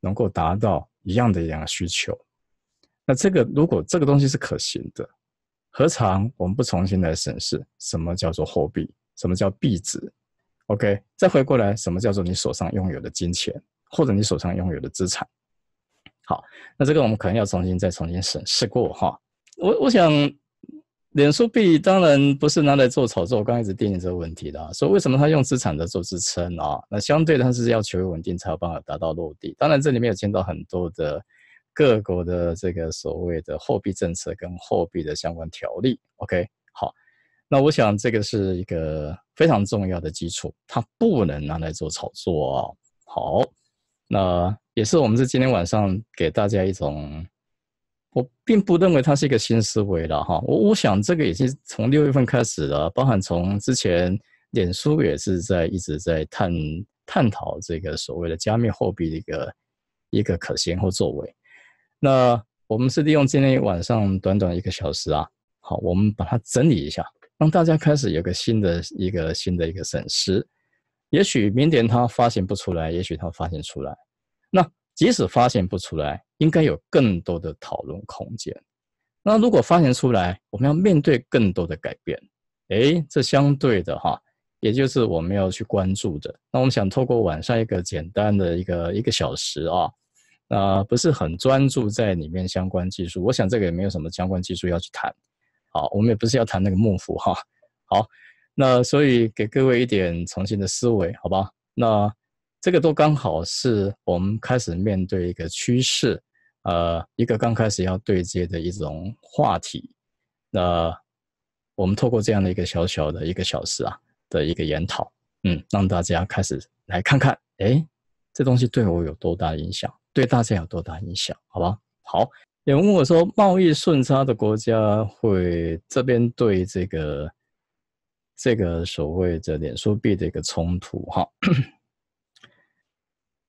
能够达到一样的一样需求？那这个如果这个东西是可行的，何尝我们不重新来审视什么叫做货币，什么叫币值？OK，再回过来，什么叫做你手上拥有的金钱，或者你手上拥有的资产？好，那这个我们可能要重新再重新审视过哈。我我想，脸书币当然不是拿来做炒作，我刚开始定义这个问题的，所以为什么它用资产的做支撑啊？那相对它是要求稳定才有办法达到落地。当然这里面有见到很多的各国的这个所谓的货币政策跟货币的相关条例。OK，好，那我想这个是一个非常重要的基础，它不能拿来做炒作。好，那。也是我们是今天晚上给大家一种，我并不认为它是一个新思维了哈。我我想这个也是从六月份开始的，包含从之前脸书也是在一直在探探讨这个所谓的加密货币的一个一个可行或作为。那我们是利用今天晚上短短一个小时啊，好，我们把它整理一下，让大家开始有个新的一个新的一个审视。也许明年它发行不出来，也许它发行出来。那即使发现不出来，应该有更多的讨论空间。那如果发现出来，我们要面对更多的改变。诶，这相对的哈，也就是我们要去关注的。那我们想透过晚上一个简单的一个一个小时啊，呃、不是很专注在里面相关技术。我想这个也没有什么相关技术要去谈。好，我们也不是要谈那个幕府哈。好，那所以给各位一点重新的思维，好吧？那。这个都刚好是我们开始面对一个趋势，呃，一个刚开始要对接的一种话题。那我们透过这样的一个小小的一个小时啊的一个研讨，嗯，让大家开始来看看，哎，这东西对我有多大影响？对大家有多大影响？好吧？好。也问我说，贸易顺差的国家会这边对这个这个所谓的“脸书币”的一个冲突，哈。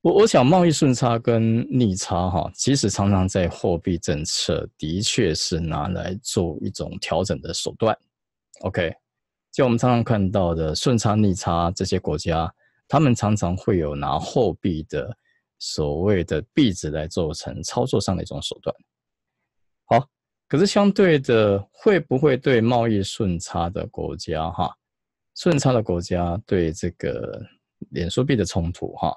我我想贸易顺差跟逆差哈，其实常常在货币政策的确是拿来做一种调整的手段。OK，就我们常常看到的顺差逆差这些国家，他们常常会有拿货币的所谓的币值来做成操作上的一种手段。好，可是相对的，会不会对贸易顺差的国家哈，顺差的国家对这个脸书币的冲突哈？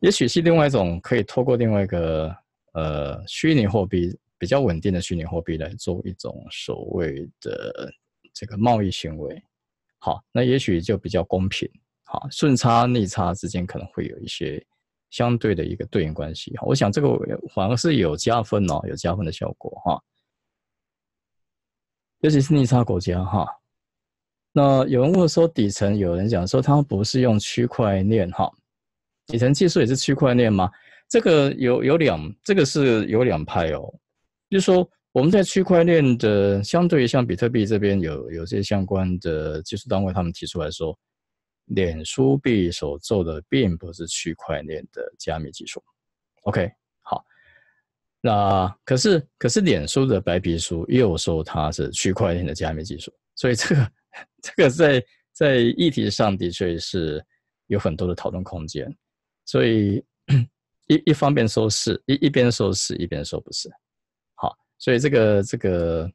也许是另外一种可以透过另外一个呃虚拟货币比较稳定的虚拟货币来做一种所谓的这个贸易行为，好，那也许就比较公平，好，顺差逆差之间可能会有一些相对的一个对应关系。我想这个反而是有加分哦，有加分的效果哈，尤其是逆差国家哈。那有人问说，底层有人讲说，他不是用区块链哈？底层技术也是区块链吗？这个有有两，这个是有两派哦。就是说，我们在区块链的相对于像比特币这边，有有些相关的技术单位，他们提出来说，脸书币所做的并不是区块链的加密技术。OK，好。那可是可是脸书的白皮书又说它是区块链的加密技术，所以这个这个在在议题上的确是有很多的讨论空间。所以一一方面说是一一边说是一边说不是，好，所以这个这个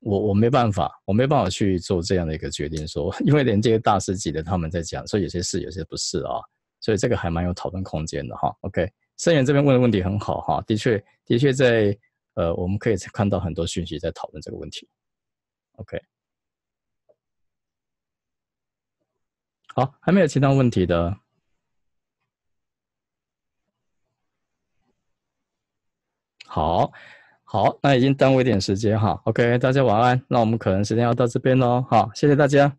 我我没办法，我没办法去做这样的一个决定，说因为连这些大师级的他们在讲，所以有些是有些不是啊，所以这个还蛮有讨论空间的哈。OK，三源这边问的问题很好哈，的确的确在呃，我们可以看到很多讯息在讨论这个问题。OK，好，还没有其他问题的。好好，那已经耽误一点时间哈。OK，大家晚安。那我们可能时间要到这边喽。好，谢谢大家。